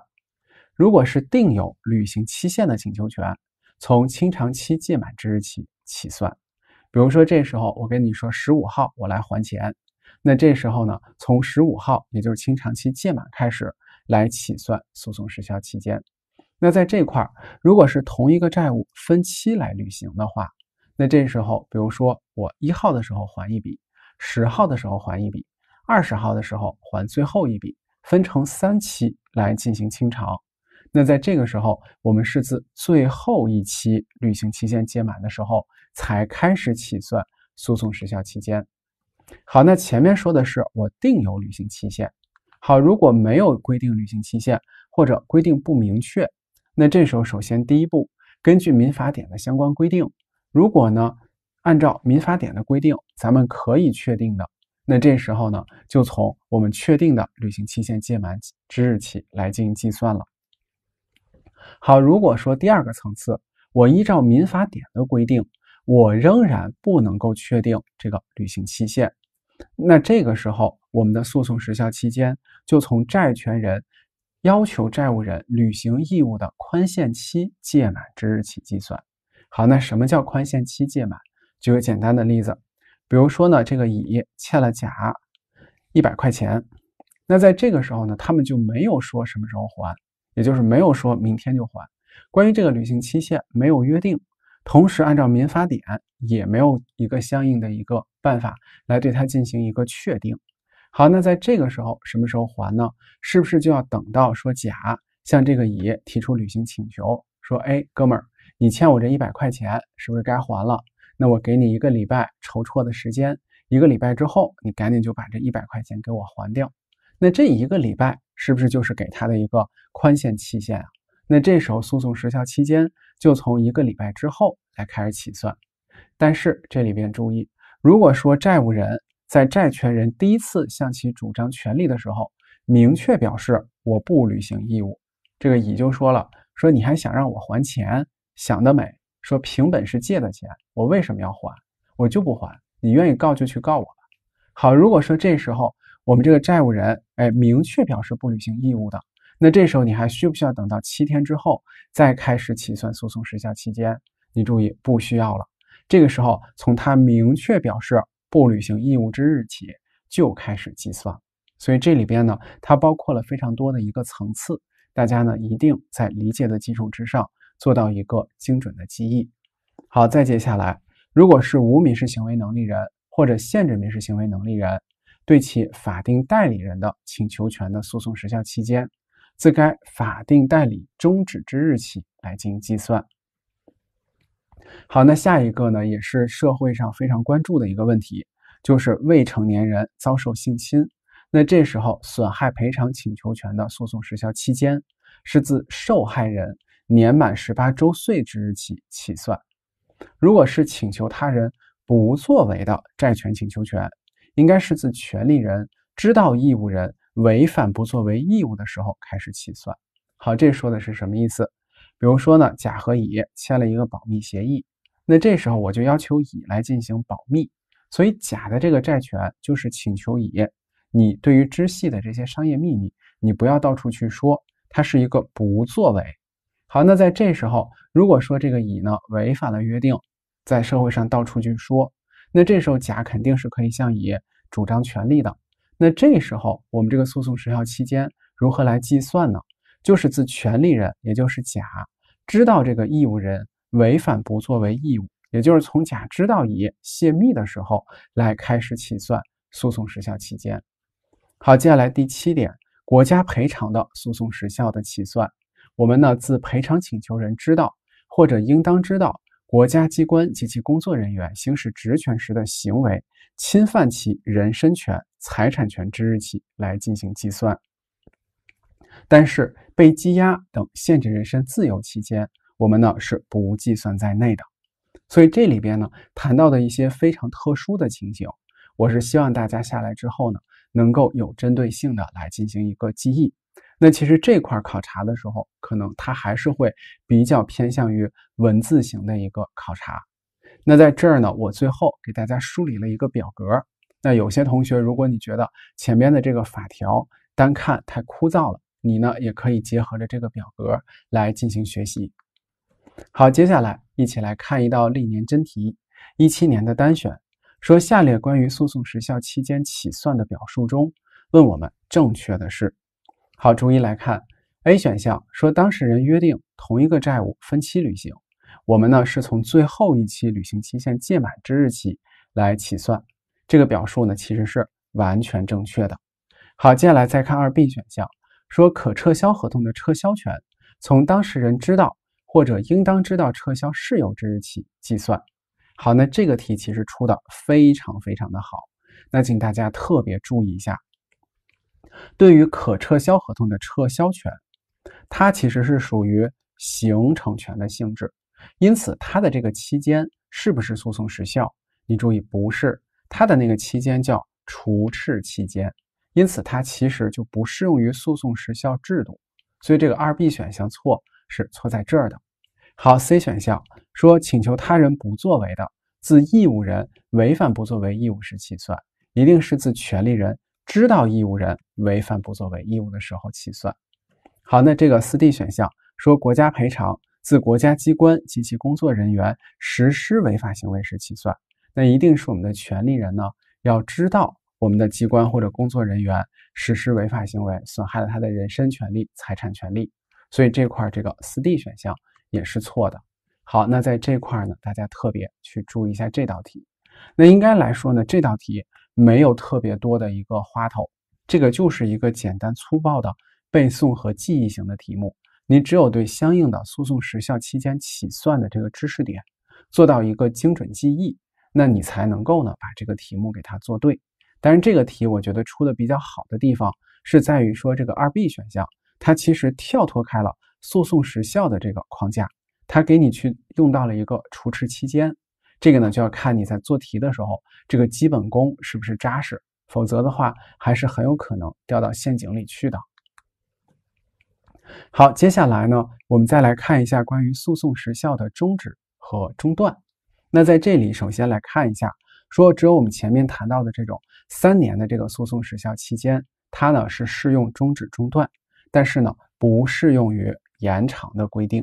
Speaker 1: 如果是定有履行期限的请求权。从清偿期届满之日起起算。比如说，这时候我跟你说，十五号我来还钱，那这时候呢，从十五号，也就是清偿期届满开始来起算诉讼时效期间。那在这块儿，如果是同一个债务分期来履行的话，那这时候，比如说我一号的时候还一笔，十号的时候还一笔，二十号的时候还最后一笔，分成三期来进行清偿。那在这个时候，我们是自最后一期履行期限届满的时候才开始起算诉讼时效期间。好，那前面说的是我定有履行期限。好，如果没有规定履行期限，或者规定不明确，那这时候首先第一步，根据民法典的相关规定，如果呢按照民法典的规定，咱们可以确定的，那这时候呢就从我们确定的履行期限届满之日起来进行计算了。好，如果说第二个层次，我依照民法典的规定，我仍然不能够确定这个履行期限，那这个时候我们的诉讼时效期间就从债权人要求债务人履行义务的宽限期届满之日起计算。好，那什么叫宽限期届满？举个简单的例子，比如说呢，这个乙欠了甲一百块钱，那在这个时候呢，他们就没有说什么时候还。也就是没有说明天就还，关于这个履行期限没有约定，同时按照民法典也没有一个相应的一个办法来对它进行一个确定。好，那在这个时候什么时候还呢？是不是就要等到说甲向这个乙提出履行请求，说：“哎，哥们儿，你欠我这一百块钱，是不是该还了？那我给你一个礼拜筹措的时间，一个礼拜之后你赶紧就把这一百块钱给我还掉。那这一个礼拜。”是不是就是给他的一个宽限期限啊？那这时候诉讼时效期间就从一个礼拜之后来开始起算。但是这里边注意，如果说债务人在债权人第一次向其主张权利的时候，明确表示我不履行义务，这个乙就说了，说你还想让我还钱？想得美！说凭本事借的钱，我为什么要还？我就不还，你愿意告就去告我吧。好，如果说这时候我们这个债务人。哎，明确表示不履行义务的，那这时候你还需不需要等到七天之后再开始起算诉讼时效期间？你注意，不需要了。这个时候，从他明确表示不履行义务之日起就开始计算。所以这里边呢，它包括了非常多的一个层次，大家呢一定在理解的基础之上做到一个精准的记忆。好，再接下来，如果是无民事行为能力人或者限制民事行为能力人。对其法定代理人的请求权的诉讼时效期间，自该法定代理终止之日起来进行计算。好，那下一个呢，也是社会上非常关注的一个问题，就是未成年人遭受性侵，那这时候损害赔偿请求权的诉讼时效期间是自受害人年满十八周岁之日起起算。如果是请求他人不作为的债权请求权。应该是自权利人知道义务人违反不作为义务的时候开始起算。好，这说的是什么意思？比如说呢，甲和乙签了一个保密协议，那这时候我就要求乙来进行保密，所以甲的这个债权就是请求乙，你对于知悉的这些商业秘密，你不要到处去说，它是一个不作为。好，那在这时候，如果说这个乙呢违反了约定，在社会上到处去说。那这时候，甲肯定是可以向乙主张权利的。那这时候，我们这个诉讼时效期间如何来计算呢？就是自权利人，也就是甲，知道这个义务人违反不作为义务，也就是从甲知道乙泄密的时候来开始起算诉讼时效期间。好，接下来第七点，国家赔偿的诉讼时效的起算，我们呢自赔偿请求人知道或者应当知道。国家机关及其工作人员行使职权时的行为，侵犯其人身权、财产权之日起来进行计算。但是被羁押等限制人身自由期间，我们呢是不计算在内的。所以这里边呢谈到的一些非常特殊的情景，我是希望大家下来之后呢，能够有针对性的来进行一个记忆。那其实这块考察的时候，可能它还是会比较偏向于文字型的一个考察。那在这儿呢，我最后给大家梳理了一个表格。那有些同学，如果你觉得前面的这个法条单看太枯燥了，你呢也可以结合着这个表格来进行学习。好，接下来一起来看一道历年真题，一七年的单选，说下列关于诉讼时效期间起算的表述中，问我们正确的是。好，逐一来看。A 选项说，当事人约定同一个债务分期履行，我们呢是从最后一期履行期限届满之日起来起算，这个表述呢其实是完全正确的。好，接下来再看二 B 选项，说可撤销合同的撤销权从当事人知道或者应当知道撤销事由之日起计算。好，那这个题其实出的非常非常的好，那请大家特别注意一下。对于可撤销合同的撤销权，它其实是属于形成权的性质，因此它的这个期间是不是诉讼时效？你注意，不是，它的那个期间叫除斥期间，因此它其实就不适用于诉讼时效制度。所以这个二 B 选项错是错在这儿的。好，C 选项说请求他人不作为的，自义务人违反不作为义务时起算，一定是自权利人。知道义务人违反不作为义务的时候起算。好，那这个四 D 选项说国家赔偿自国家机关及其工作人员实施违法行为时起算，那一定是我们的权利人呢要知道我们的机关或者工作人员实施违法行为损害了他的人身权利、财产权利，所以这块这个四 D 选项也是错的。好，那在这块儿呢，大家特别去注意一下这道题。那应该来说呢，这道题。没有特别多的一个花头，这个就是一个简单粗暴的背诵和记忆型的题目。你只有对相应的诉讼时效期间起算的这个知识点做到一个精准记忆，那你才能够呢把这个题目给它做对。但是这个题我觉得出的比较好的地方是在于说这个二 B 选项，它其实跳脱开了诉讼时效的这个框架，它给你去用到了一个除斥期间。这个呢，就要看你在做题的时候，这个基本功是不是扎实，否则的话，还是很有可能掉到陷阱里去的。好，接下来呢，我们再来看一下关于诉讼时效的终止和中断。那在这里，首先来看一下，说只有我们前面谈到的这种三年的这个诉讼时效期间，它呢是适用终止中断，但是呢不适用于延长的规定。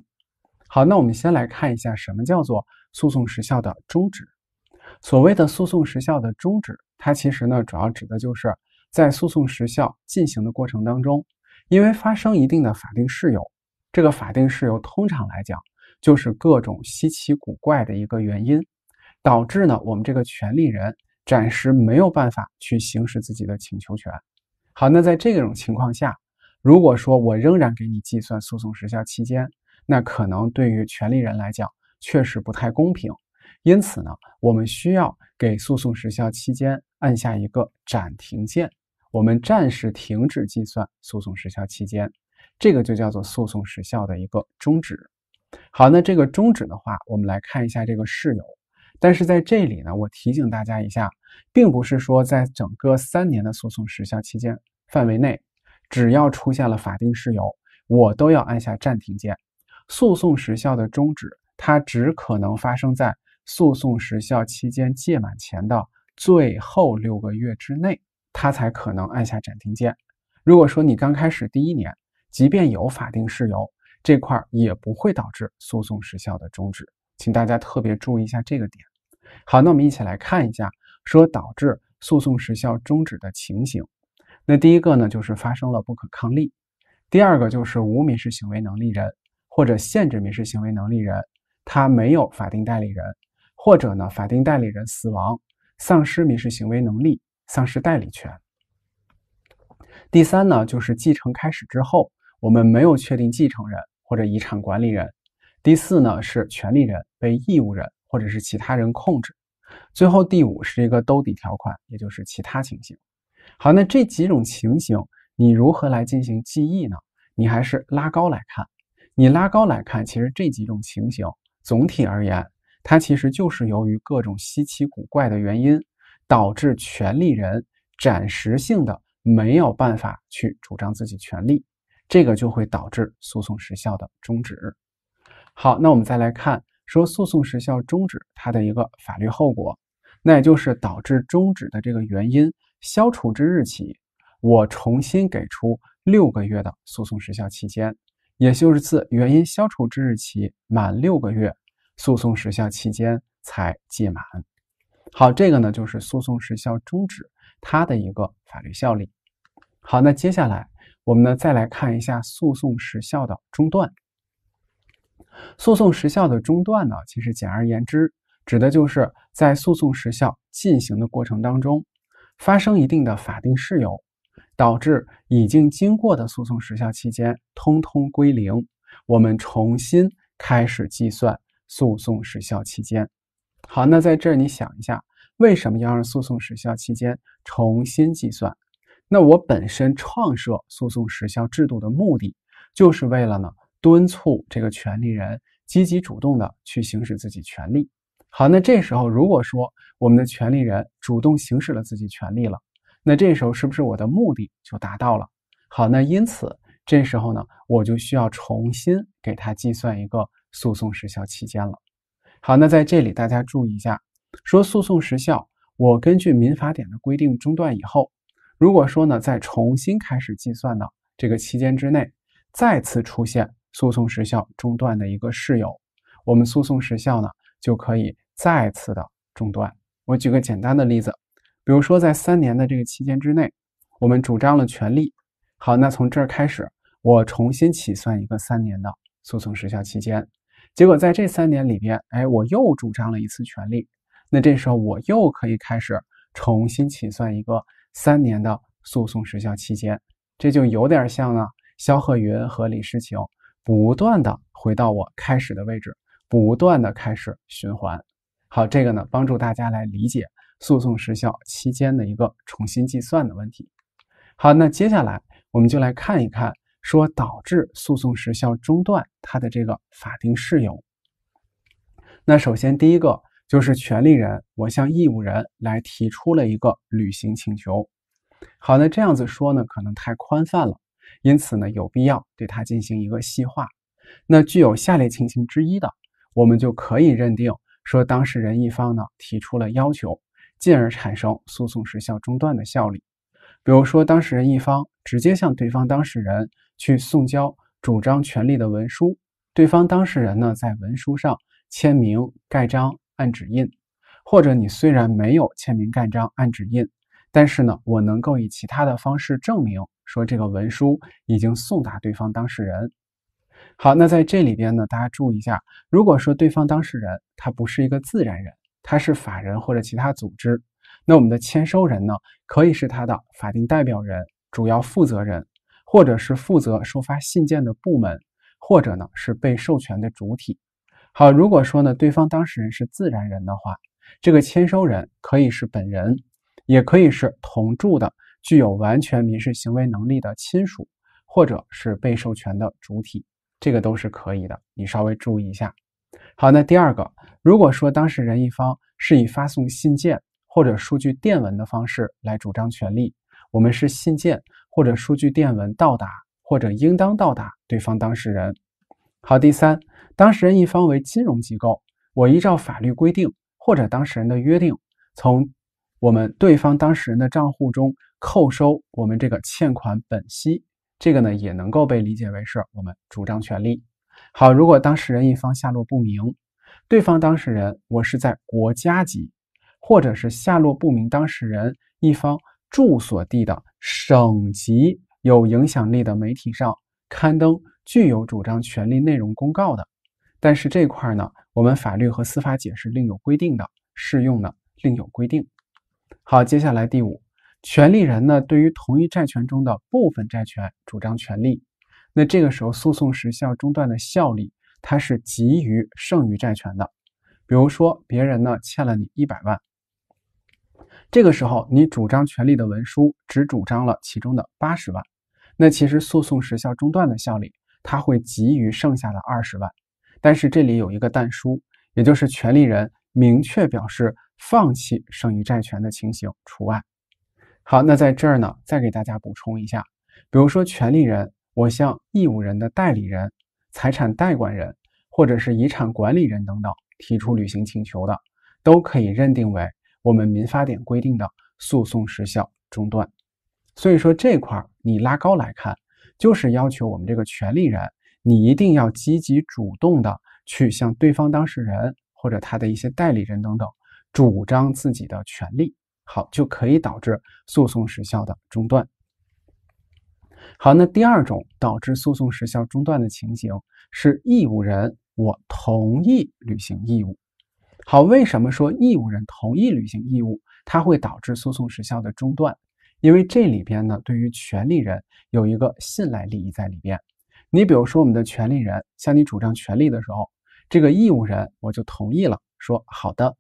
Speaker 1: 好，那我们先来看一下什么叫做。诉讼时效的终止，所谓的诉讼时效的终止，它其实呢主要指的就是在诉讼时效进行的过程当中，因为发生一定的法定事由，这个法定事由通常来讲就是各种稀奇古怪的一个原因，导致呢我们这个权利人暂时没有办法去行使自己的请求权。好，那在这种情况下，如果说我仍然给你计算诉讼时效期间，那可能对于权利人来讲，确实不太公平，因此呢，我们需要给诉讼时效期间按下一个暂停键，我们暂时停止计算诉讼时效期间，这个就叫做诉讼时效的一个终止。好，那这个终止的话，我们来看一下这个事由。但是在这里呢，我提醒大家一下，并不是说在整个三年的诉讼时效期间范围内，只要出现了法定事由，我都要按下暂停键，诉讼时效的终止。它只可能发生在诉讼时效期间届满前的最后六个月之内，它才可能按下暂停键。如果说你刚开始第一年，即便有法定事由，这块儿也不会导致诉讼时效的终止。请大家特别注意一下这个点。好，那我们一起来看一下说导致诉讼时效终止的情形。那第一个呢，就是发生了不可抗力；第二个就是无民事行为能力人或者限制民事行为能力人。他没有法定代理人，或者呢，法定代理人死亡、丧失民事行为能力、丧失代理权。第三呢，就是继承开始之后，我们没有确定继承人或者遗产管理人。第四呢，是权利人被义务人或者是其他人控制。最后第五是一个兜底条款，也就是其他情形。好，那这几种情形你如何来进行记忆呢？你还是拉高来看，你拉高来看，其实这几种情形。总体而言，它其实就是由于各种稀奇古怪的原因，导致权利人暂时性的没有办法去主张自己权利，这个就会导致诉讼时效的终止。好，那我们再来看说诉讼时效终止它的一个法律后果，那也就是导致终止的这个原因消除之日起，我重新给出六个月的诉讼时效期间。也就是自原因消除之日起满六个月，诉讼时效期间才届满。好，这个呢就是诉讼时效终止它的一个法律效力。好，那接下来我们呢再来看一下诉讼时效的中断。诉讼时效的中断呢，其实简而言之，指的就是在诉讼时效进行的过程当中，发生一定的法定事由。导致已经经过的诉讼时效期间通通归零，我们重新开始计算诉讼时效期间。好，那在这儿你想一下，为什么要让诉讼时效期间重新计算？那我本身创设诉讼时效制度的目的，就是为了呢敦促这个权利人积极主动的去行使自己权利。好，那这时候如果说我们的权利人主动行使了自己权利了。那这时候是不是我的目的就达到了？好，那因此这时候呢，我就需要重新给他计算一个诉讼时效期间了。好，那在这里大家注意一下，说诉讼时效，我根据民法典的规定中断以后，如果说呢在重新开始计算的这个期间之内，再次出现诉讼时效中断的一个事由，我们诉讼时效呢就可以再次的中断。我举个简单的例子。比如说，在三年的这个期间之内，我们主张了权利。好，那从这儿开始，我重新起算一个三年的诉讼时效期间。结果在这三年里边，哎，我又主张了一次权利。那这时候，我又可以开始重新起算一个三年的诉讼时效期间。这就有点像呢，肖鹤云和李世情不断的回到我开始的位置，不断的开始循环。好，这个呢，帮助大家来理解。诉讼时效期间的一个重新计算的问题。好，那接下来我们就来看一看，说导致诉讼时效中断它的这个法定事由。那首先第一个就是权利人我向义务人来提出了一个履行请求。好，那这样子说呢，可能太宽泛了，因此呢，有必要对它进行一个细化。那具有下列情形之一的，我们就可以认定说当事人一方呢提出了要求。进而产生诉讼时效中断的效力。比如说，当事人一方直接向对方当事人去送交主张权利的文书，对方当事人呢在文书上签名、盖章、按指印；或者你虽然没有签名、盖章、按指印，但是呢我能够以其他的方式证明说这个文书已经送达对方当事人。好，那在这里边呢，大家注意一下，如果说对方当事人他不是一个自然人。他是法人或者其他组织，那我们的签收人呢？可以是他的法定代表人、主要负责人，或者是负责收发信件的部门，或者呢是被授权的主体。好，如果说呢对方当事人是自然人的话，这个签收人可以是本人，也可以是同住的具有完全民事行为能力的亲属，或者是被授权的主体，这个都是可以的。你稍微注意一下。好，那第二个，如果说当事人一方是以发送信件或者数据电文的方式来主张权利，我们是信件或者数据电文到达或者应当到达对方当事人。好，第三，当事人一方为金融机构，我依照法律规定或者当事人的约定，从我们对方当事人的账户中扣收我们这个欠款本息，这个呢也能够被理解为是我们主张权利。好，如果当事人一方下落不明，对方当事人我是在国家级，或者是下落不明当事人一方住所地的省级有影响力的媒体上刊登具有主张权利内容公告的，但是这块呢，我们法律和司法解释另有规定的，适用呢另有规定。好，接下来第五，权利人呢对于同一债权中的部分债权主张权利。那这个时候，诉讼时效中断的效力，它是及于剩余债权的。比如说，别人呢欠了你一百万，这个时候你主张权利的文书只主张了其中的八十万，那其实诉讼时效中断的效力，它会及于剩下的二十万。但是这里有一个但书，也就是权利人明确表示放弃剩余债权的情形除外。好，那在这儿呢，再给大家补充一下，比如说权利人。我向义务人的代理人、财产代管人，或者是遗产管理人等等提出履行请求的，都可以认定为我们民法典规定的诉讼时效中断。所以说这块儿你拉高来看，就是要求我们这个权利人，你一定要积极主动的去向对方当事人或者他的一些代理人等等主张自己的权利，好就可以导致诉讼时效的中断。好，那第二种导致诉讼时效中断的情形是义务人我同意履行义务。好，为什么说义务人同意履行义务，它会导致诉讼时效的中断？因为这里边呢，对于权利人有一个信赖利益在里边。你比如说，我们的权利人向你主张权利的时候，这个义务人我就同意了，说好的。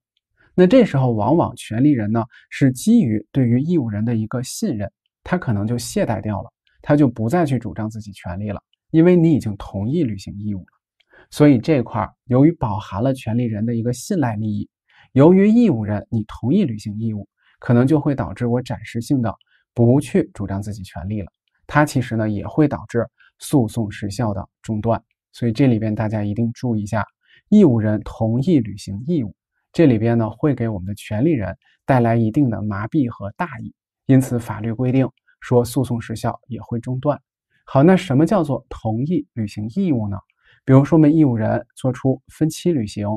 Speaker 1: 那这时候，往往权利人呢是基于对于义务人的一个信任，他可能就懈怠掉了。他就不再去主张自己权利了，因为你已经同意履行义务了。所以这块儿由于饱含了权利人的一个信赖利益，由于义务人你同意履行义务，可能就会导致我暂时性的不去主张自己权利了。它其实呢也会导致诉讼时效的中断。所以这里边大家一定注意一下，义务人同意履行义务，这里边呢会给我们的权利人带来一定的麻痹和大意。因此法律规定。说诉讼时效也会中断。好，那什么叫做同意履行义务呢？比如说，我们义务人做出分期履行、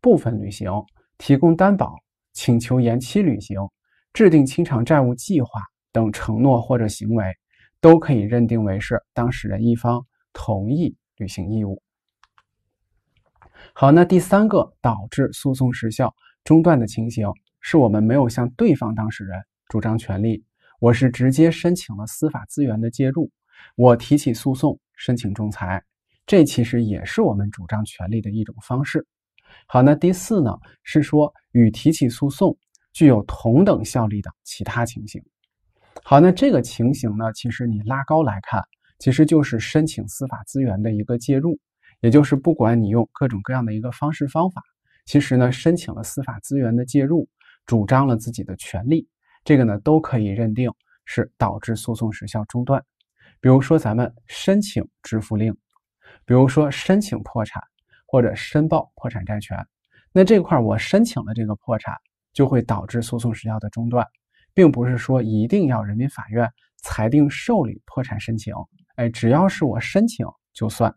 Speaker 1: 部分履行、提供担保、请求延期履行、制定清偿债务计划等承诺或者行为，都可以认定为是当事人一方同意履行义务。好，那第三个导致诉讼时效中断的情形，是我们没有向对方当事人主张权利。我是直接申请了司法资源的介入，我提起诉讼，申请仲裁，这其实也是我们主张权利的一种方式。好，那第四呢，是说与提起诉讼具有同等效力的其他情形。好，那这个情形呢，其实你拉高来看，其实就是申请司法资源的一个介入，也就是不管你用各种各样的一个方式方法，其实呢，申请了司法资源的介入，主张了自己的权利。这个呢都可以认定是导致诉讼时效中断。比如说，咱们申请支付令，比如说申请破产或者申报破产债权。那这块儿我申请了这个破产，就会导致诉讼时效的中断，并不是说一定要人民法院裁定受理破产申请，哎，只要是我申请就算。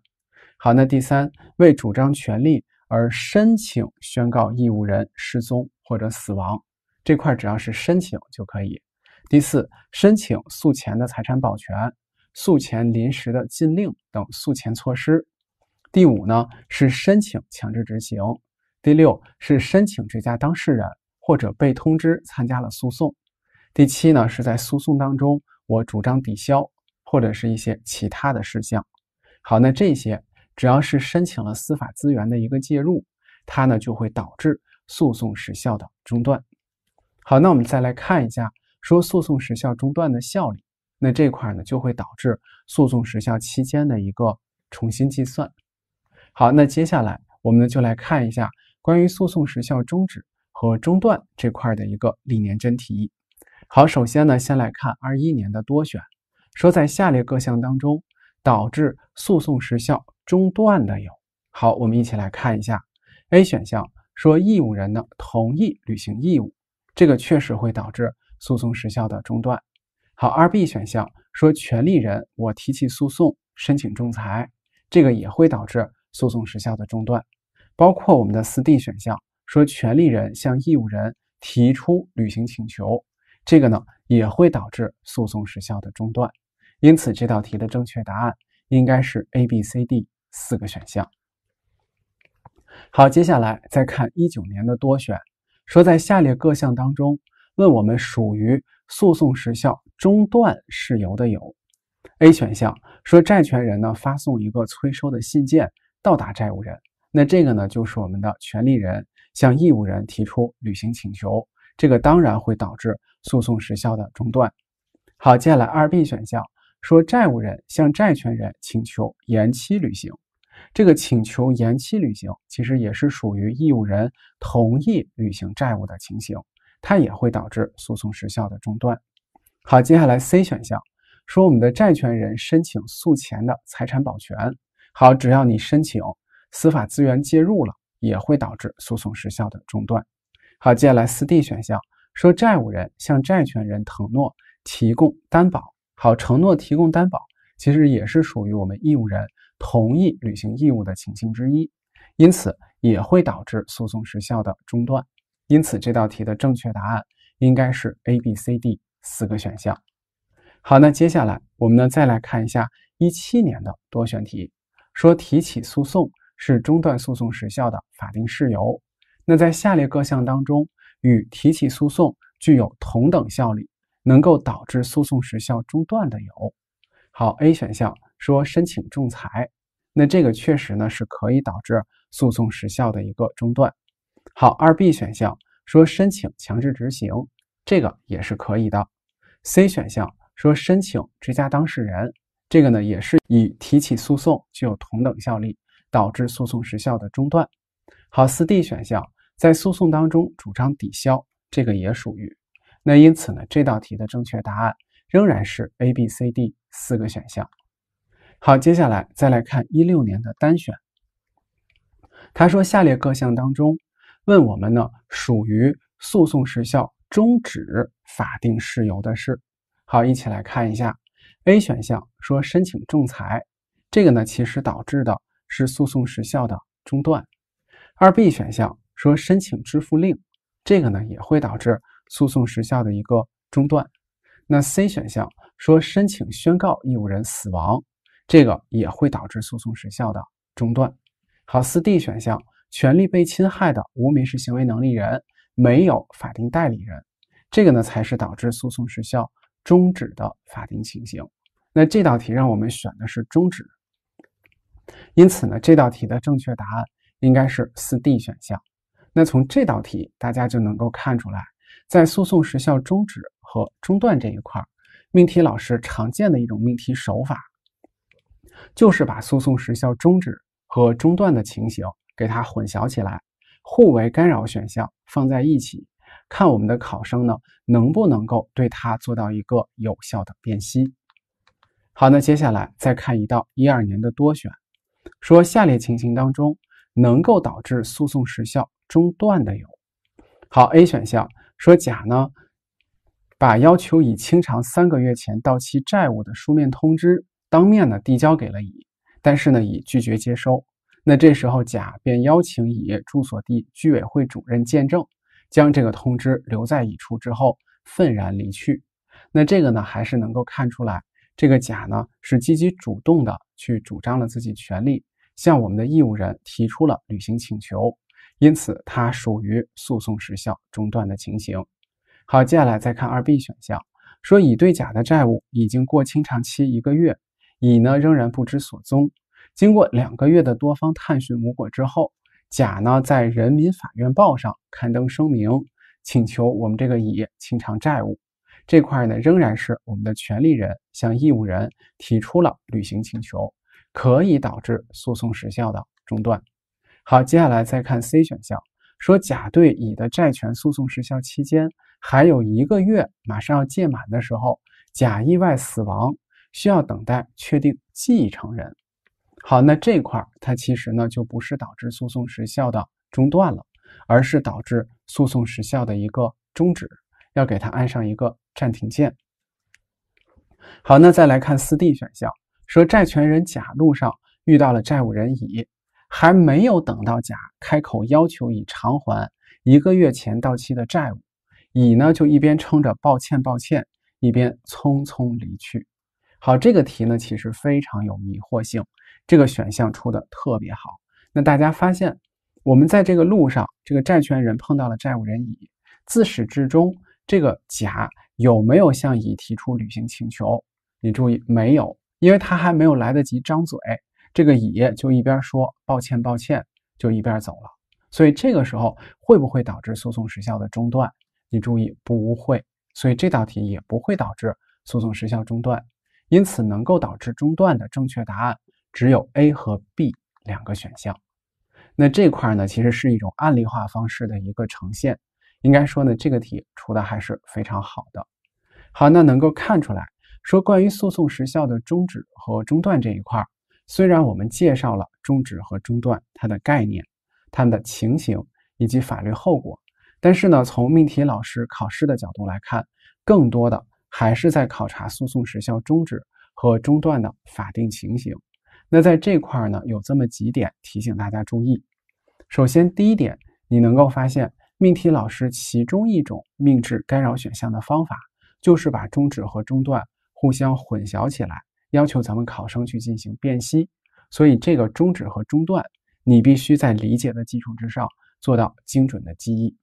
Speaker 1: 好，那第三，为主张权利而申请宣告义务人失踪或者死亡。这块只要是申请就可以。第四，申请诉前的财产保全、诉前临时的禁令等诉前措施。第五呢是申请强制执行。第六是申请追加当事人或者被通知参加了诉讼。第七呢是在诉讼当中我主张抵消或者是一些其他的事项。好，那这些只要是申请了司法资源的一个介入，它呢就会导致诉讼时效的中断。好，那我们再来看一下，说诉讼时效中断的效力，那这块呢就会导致诉讼时效期间的一个重新计算。好，那接下来我们呢就来看一下关于诉讼时效终止和中断这块的一个历年真题。好，首先呢先来看二一年的多选，说在下列各项当中导致诉讼时效中断的有。好，我们一起来看一下 A 选项，说义务人呢同意履行义务。这个确实会导致诉讼时效的中断。好，二 B 选项说权利人我提起诉讼申请仲裁，这个也会导致诉讼时效的中断。包括我们的四 D 选项说权利人向义务人提出履行请求，这个呢也会导致诉讼时效的中断。因此，这道题的正确答案应该是 A、B、C、D 四个选项。好，接下来再看一九年的多选。说在下列各项当中，问我们属于诉讼时效中断事由的有，A 选项说债权人呢发送一个催收的信件到达债务人，那这个呢就是我们的权利人向义务人提出履行请求，这个当然会导致诉讼时效的中断。好，接下来二 B 选项说债务人向债权人请求延期履行。这个请求延期履行，其实也是属于义务人同意履行债务的情形，它也会导致诉讼时效的中断。好，接下来 C 选项说我们的债权人申请诉前的财产保全，好，只要你申请司法资源介入了，也会导致诉讼时效的中断。好，接下来四 D 选项说债务人向债权人承诺提供担保，好，承诺提供担保，其实也是属于我们义务人。同意履行义务的情形之一，因此也会导致诉讼时效的中断。因此，这道题的正确答案应该是 A、B、C、D 四个选项。好，那接下来我们呢再来看一下一七年的多选题，说提起诉讼是中断诉讼时效的法定事由。那在下列各项当中，与提起诉讼具有同等效力，能够导致诉讼时效中断的有，好，A 选项。说申请仲裁，那这个确实呢是可以导致诉讼时效的一个中断。好，二 B 选项说申请强制执行，这个也是可以的。C 选项说申请追加当事人，这个呢也是与提起诉讼具有同等效力，导致诉讼时效的中断。好，四 D 选项在诉讼当中主张抵消，这个也属于。那因此呢，这道题的正确答案仍然是 A、B、C、D 四个选项。好，接下来再来看一六年的单选。他说：下列各项当中，问我们呢属于诉讼时效终止法定事由的是？好，一起来看一下。A 选项说申请仲裁，这个呢其实导致的是诉讼时效的中断。二 B 选项说申请支付令，这个呢也会导致诉讼时效的一个中断。那 C 选项说申请宣告义务人死亡。这个也会导致诉讼时效的中断。好，四 D 选项，权利被侵害的无民事行为能力人没有法定代理人，这个呢才是导致诉讼时效终止的法定情形。那这道题让我们选的是终止，因此呢，这道题的正确答案应该是四 D 选项。那从这道题大家就能够看出来，在诉讼时效终止和中断这一块，命题老师常见的一种命题手法。就是把诉讼时效中止和中断的情形给它混淆起来，互为干扰选项放在一起，看我们的考生呢能不能够对它做到一个有效的辨析。好，那接下来再看一道一二年的多选，说下列情形当中能够导致诉讼时效中断的有，好，A 选项说甲呢把要求乙清偿三个月前到期债务的书面通知。当面呢递交给了乙，但是呢乙拒绝接收。那这时候甲便邀请乙住所地居委会主任见证，将这个通知留在乙处之后愤然离去。那这个呢还是能够看出来，这个甲呢是积极主动的去主张了自己权利，向我们的义务人提出了履行请求，因此它属于诉讼时效中断的情形。好，接下来再看二 B 选项，说乙对甲的债务已经过清偿期一个月。乙呢仍然不知所踪，经过两个月的多方探寻无果之后，甲呢在《人民法院报》上刊登声明，请求我们这个乙清偿债务。这块呢仍然是我们的权利人向义务人提出了履行请求，可以导致诉讼时效的中断。好，接下来再看 C 选项，说甲对乙的债权诉讼时效期间还有一个月，马上要届满的时候，甲意外死亡。需要等待确定继承人。好，那这块儿它其实呢就不是导致诉讼时效的中断了，而是导致诉讼时效的一个终止，要给它按上一个暂停键。好，那再来看四 D 选项，说债权人甲路上遇到了债务人乙，还没有等到甲开口要求乙偿还一个月前到期的债务，乙呢就一边撑着抱歉抱歉，一边匆匆离去。好，这个题呢其实非常有迷惑性，这个选项出的特别好。那大家发现，我们在这个路上，这个债权人碰到了债务人乙，自始至终，这个甲有没有向乙提出履行请求？你注意，没有，因为他还没有来得及张嘴，这个乙就一边说抱歉抱歉，就一边走了。所以这个时候会不会导致诉讼时效的中断？你注意，不会。所以这道题也不会导致诉讼时效中断。因此，能够导致中断的正确答案只有 A 和 B 两个选项。那这块呢，其实是一种案例化方式的一个呈现。应该说呢，这个题出的还是非常好的。好，那能够看出来，说关于诉讼时效的终止和中断这一块，虽然我们介绍了终止和中断它的概念、它们的情形以及法律后果，但是呢，从命题老师考试的角度来看，更多的。还是在考察诉讼时效终止和中断的法定情形。那在这块儿呢，有这么几点提醒大家注意。首先，第一点，你能够发现命题老师其中一种命制干扰选项的方法，就是把终止和中断互相混淆起来，要求咱们考生去进行辨析。所以，这个终止和中断，你必须在理解的基础之上做到精准的记忆。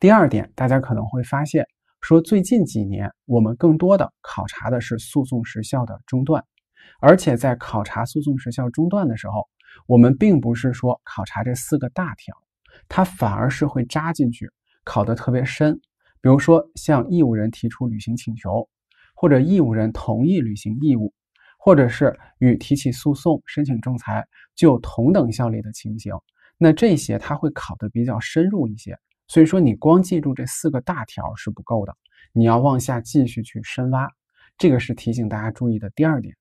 Speaker 1: 第二点，大家可能会发现。说最近几年，我们更多的考察的是诉讼时效的中断，而且在考察诉讼时效中断的时候，我们并不是说考察这四个大条，它反而是会扎进去考的特别深。比如说向义务人提出履行请求，或者义务人同意履行义务，或者是与提起诉讼、申请仲裁具有同等效力的情形，那这些他会考的比较深入一些。所以说，你光记住这四个大条是不够的，你要往下继续去深挖，这个是提醒大家注意的第二点。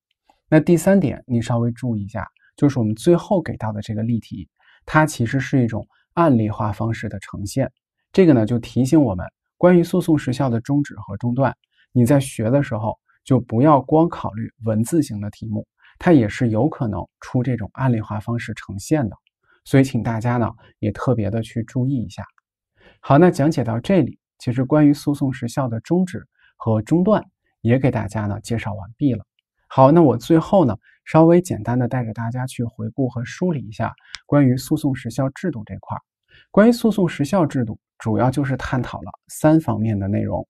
Speaker 1: 那第三点，你稍微注意一下，就是我们最后给到的这个例题，它其实是一种案例化方式的呈现。这个呢，就提醒我们，关于诉讼时效的终止和中断，你在学的时候就不要光考虑文字型的题目，它也是有可能出这种案例化方式呈现的。所以，请大家呢也特别的去注意一下。好，那讲解到这里，其实关于诉讼时效的终止和中断也给大家呢介绍完毕了。好，那我最后呢稍微简单的带着大家去回顾和梳理一下关于诉讼时效制度这块儿。关于诉讼时效制度，主要就是探讨了三方面的内容。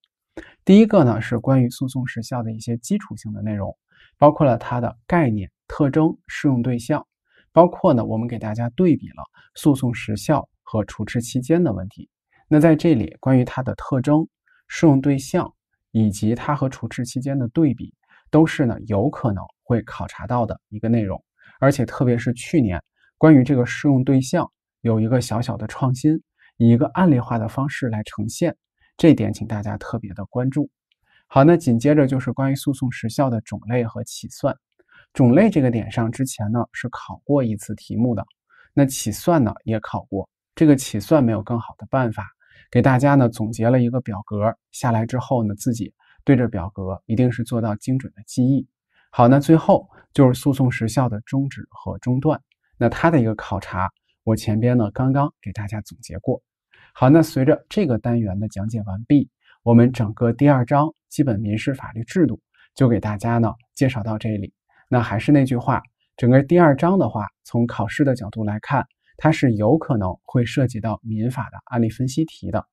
Speaker 1: 第一个呢是关于诉讼时效的一些基础性的内容，包括了它的概念、特征、适用对象，包括呢我们给大家对比了诉讼时效和处置期间的问题。那在这里，关于它的特征、适用对象以及它和除斥期间的对比，都是呢有可能会考察到的一个内容。而且特别是去年，关于这个适用对象有一个小小的创新，以一个案例化的方式来呈现，这点请大家特别的关注。好，那紧接着就是关于诉讼时效的种类和起算。种类这个点上，之前呢是考过一次题目的。那起算呢也考过，这个起算没有更好的办法。给大家呢总结了一个表格下来之后呢，自己对着表格一定是做到精准的记忆。好，那最后就是诉讼时效的终止和中断，那它的一个考察，我前边呢刚刚给大家总结过。好，那随着这个单元的讲解完毕，我们整个第二章基本民事法律制度就给大家呢介绍到这里。那还是那句话，整个第二章的话，从考试的角度来看。它是有可能会涉及到民法的案例分析题的。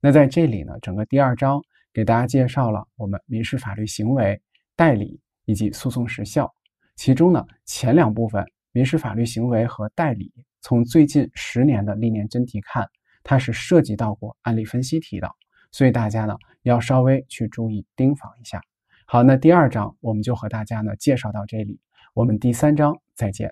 Speaker 1: 那在这里呢，整个第二章给大家介绍了我们民事法律行为、代理以及诉讼时效。其中呢，前两部分民事法律行为和代理，从最近十年的历年真题看，它是涉及到过案例分析题的，所以大家呢要稍微去注意盯防一下。好，那第二章我们就和大家呢介绍到这里，我们第三章再见。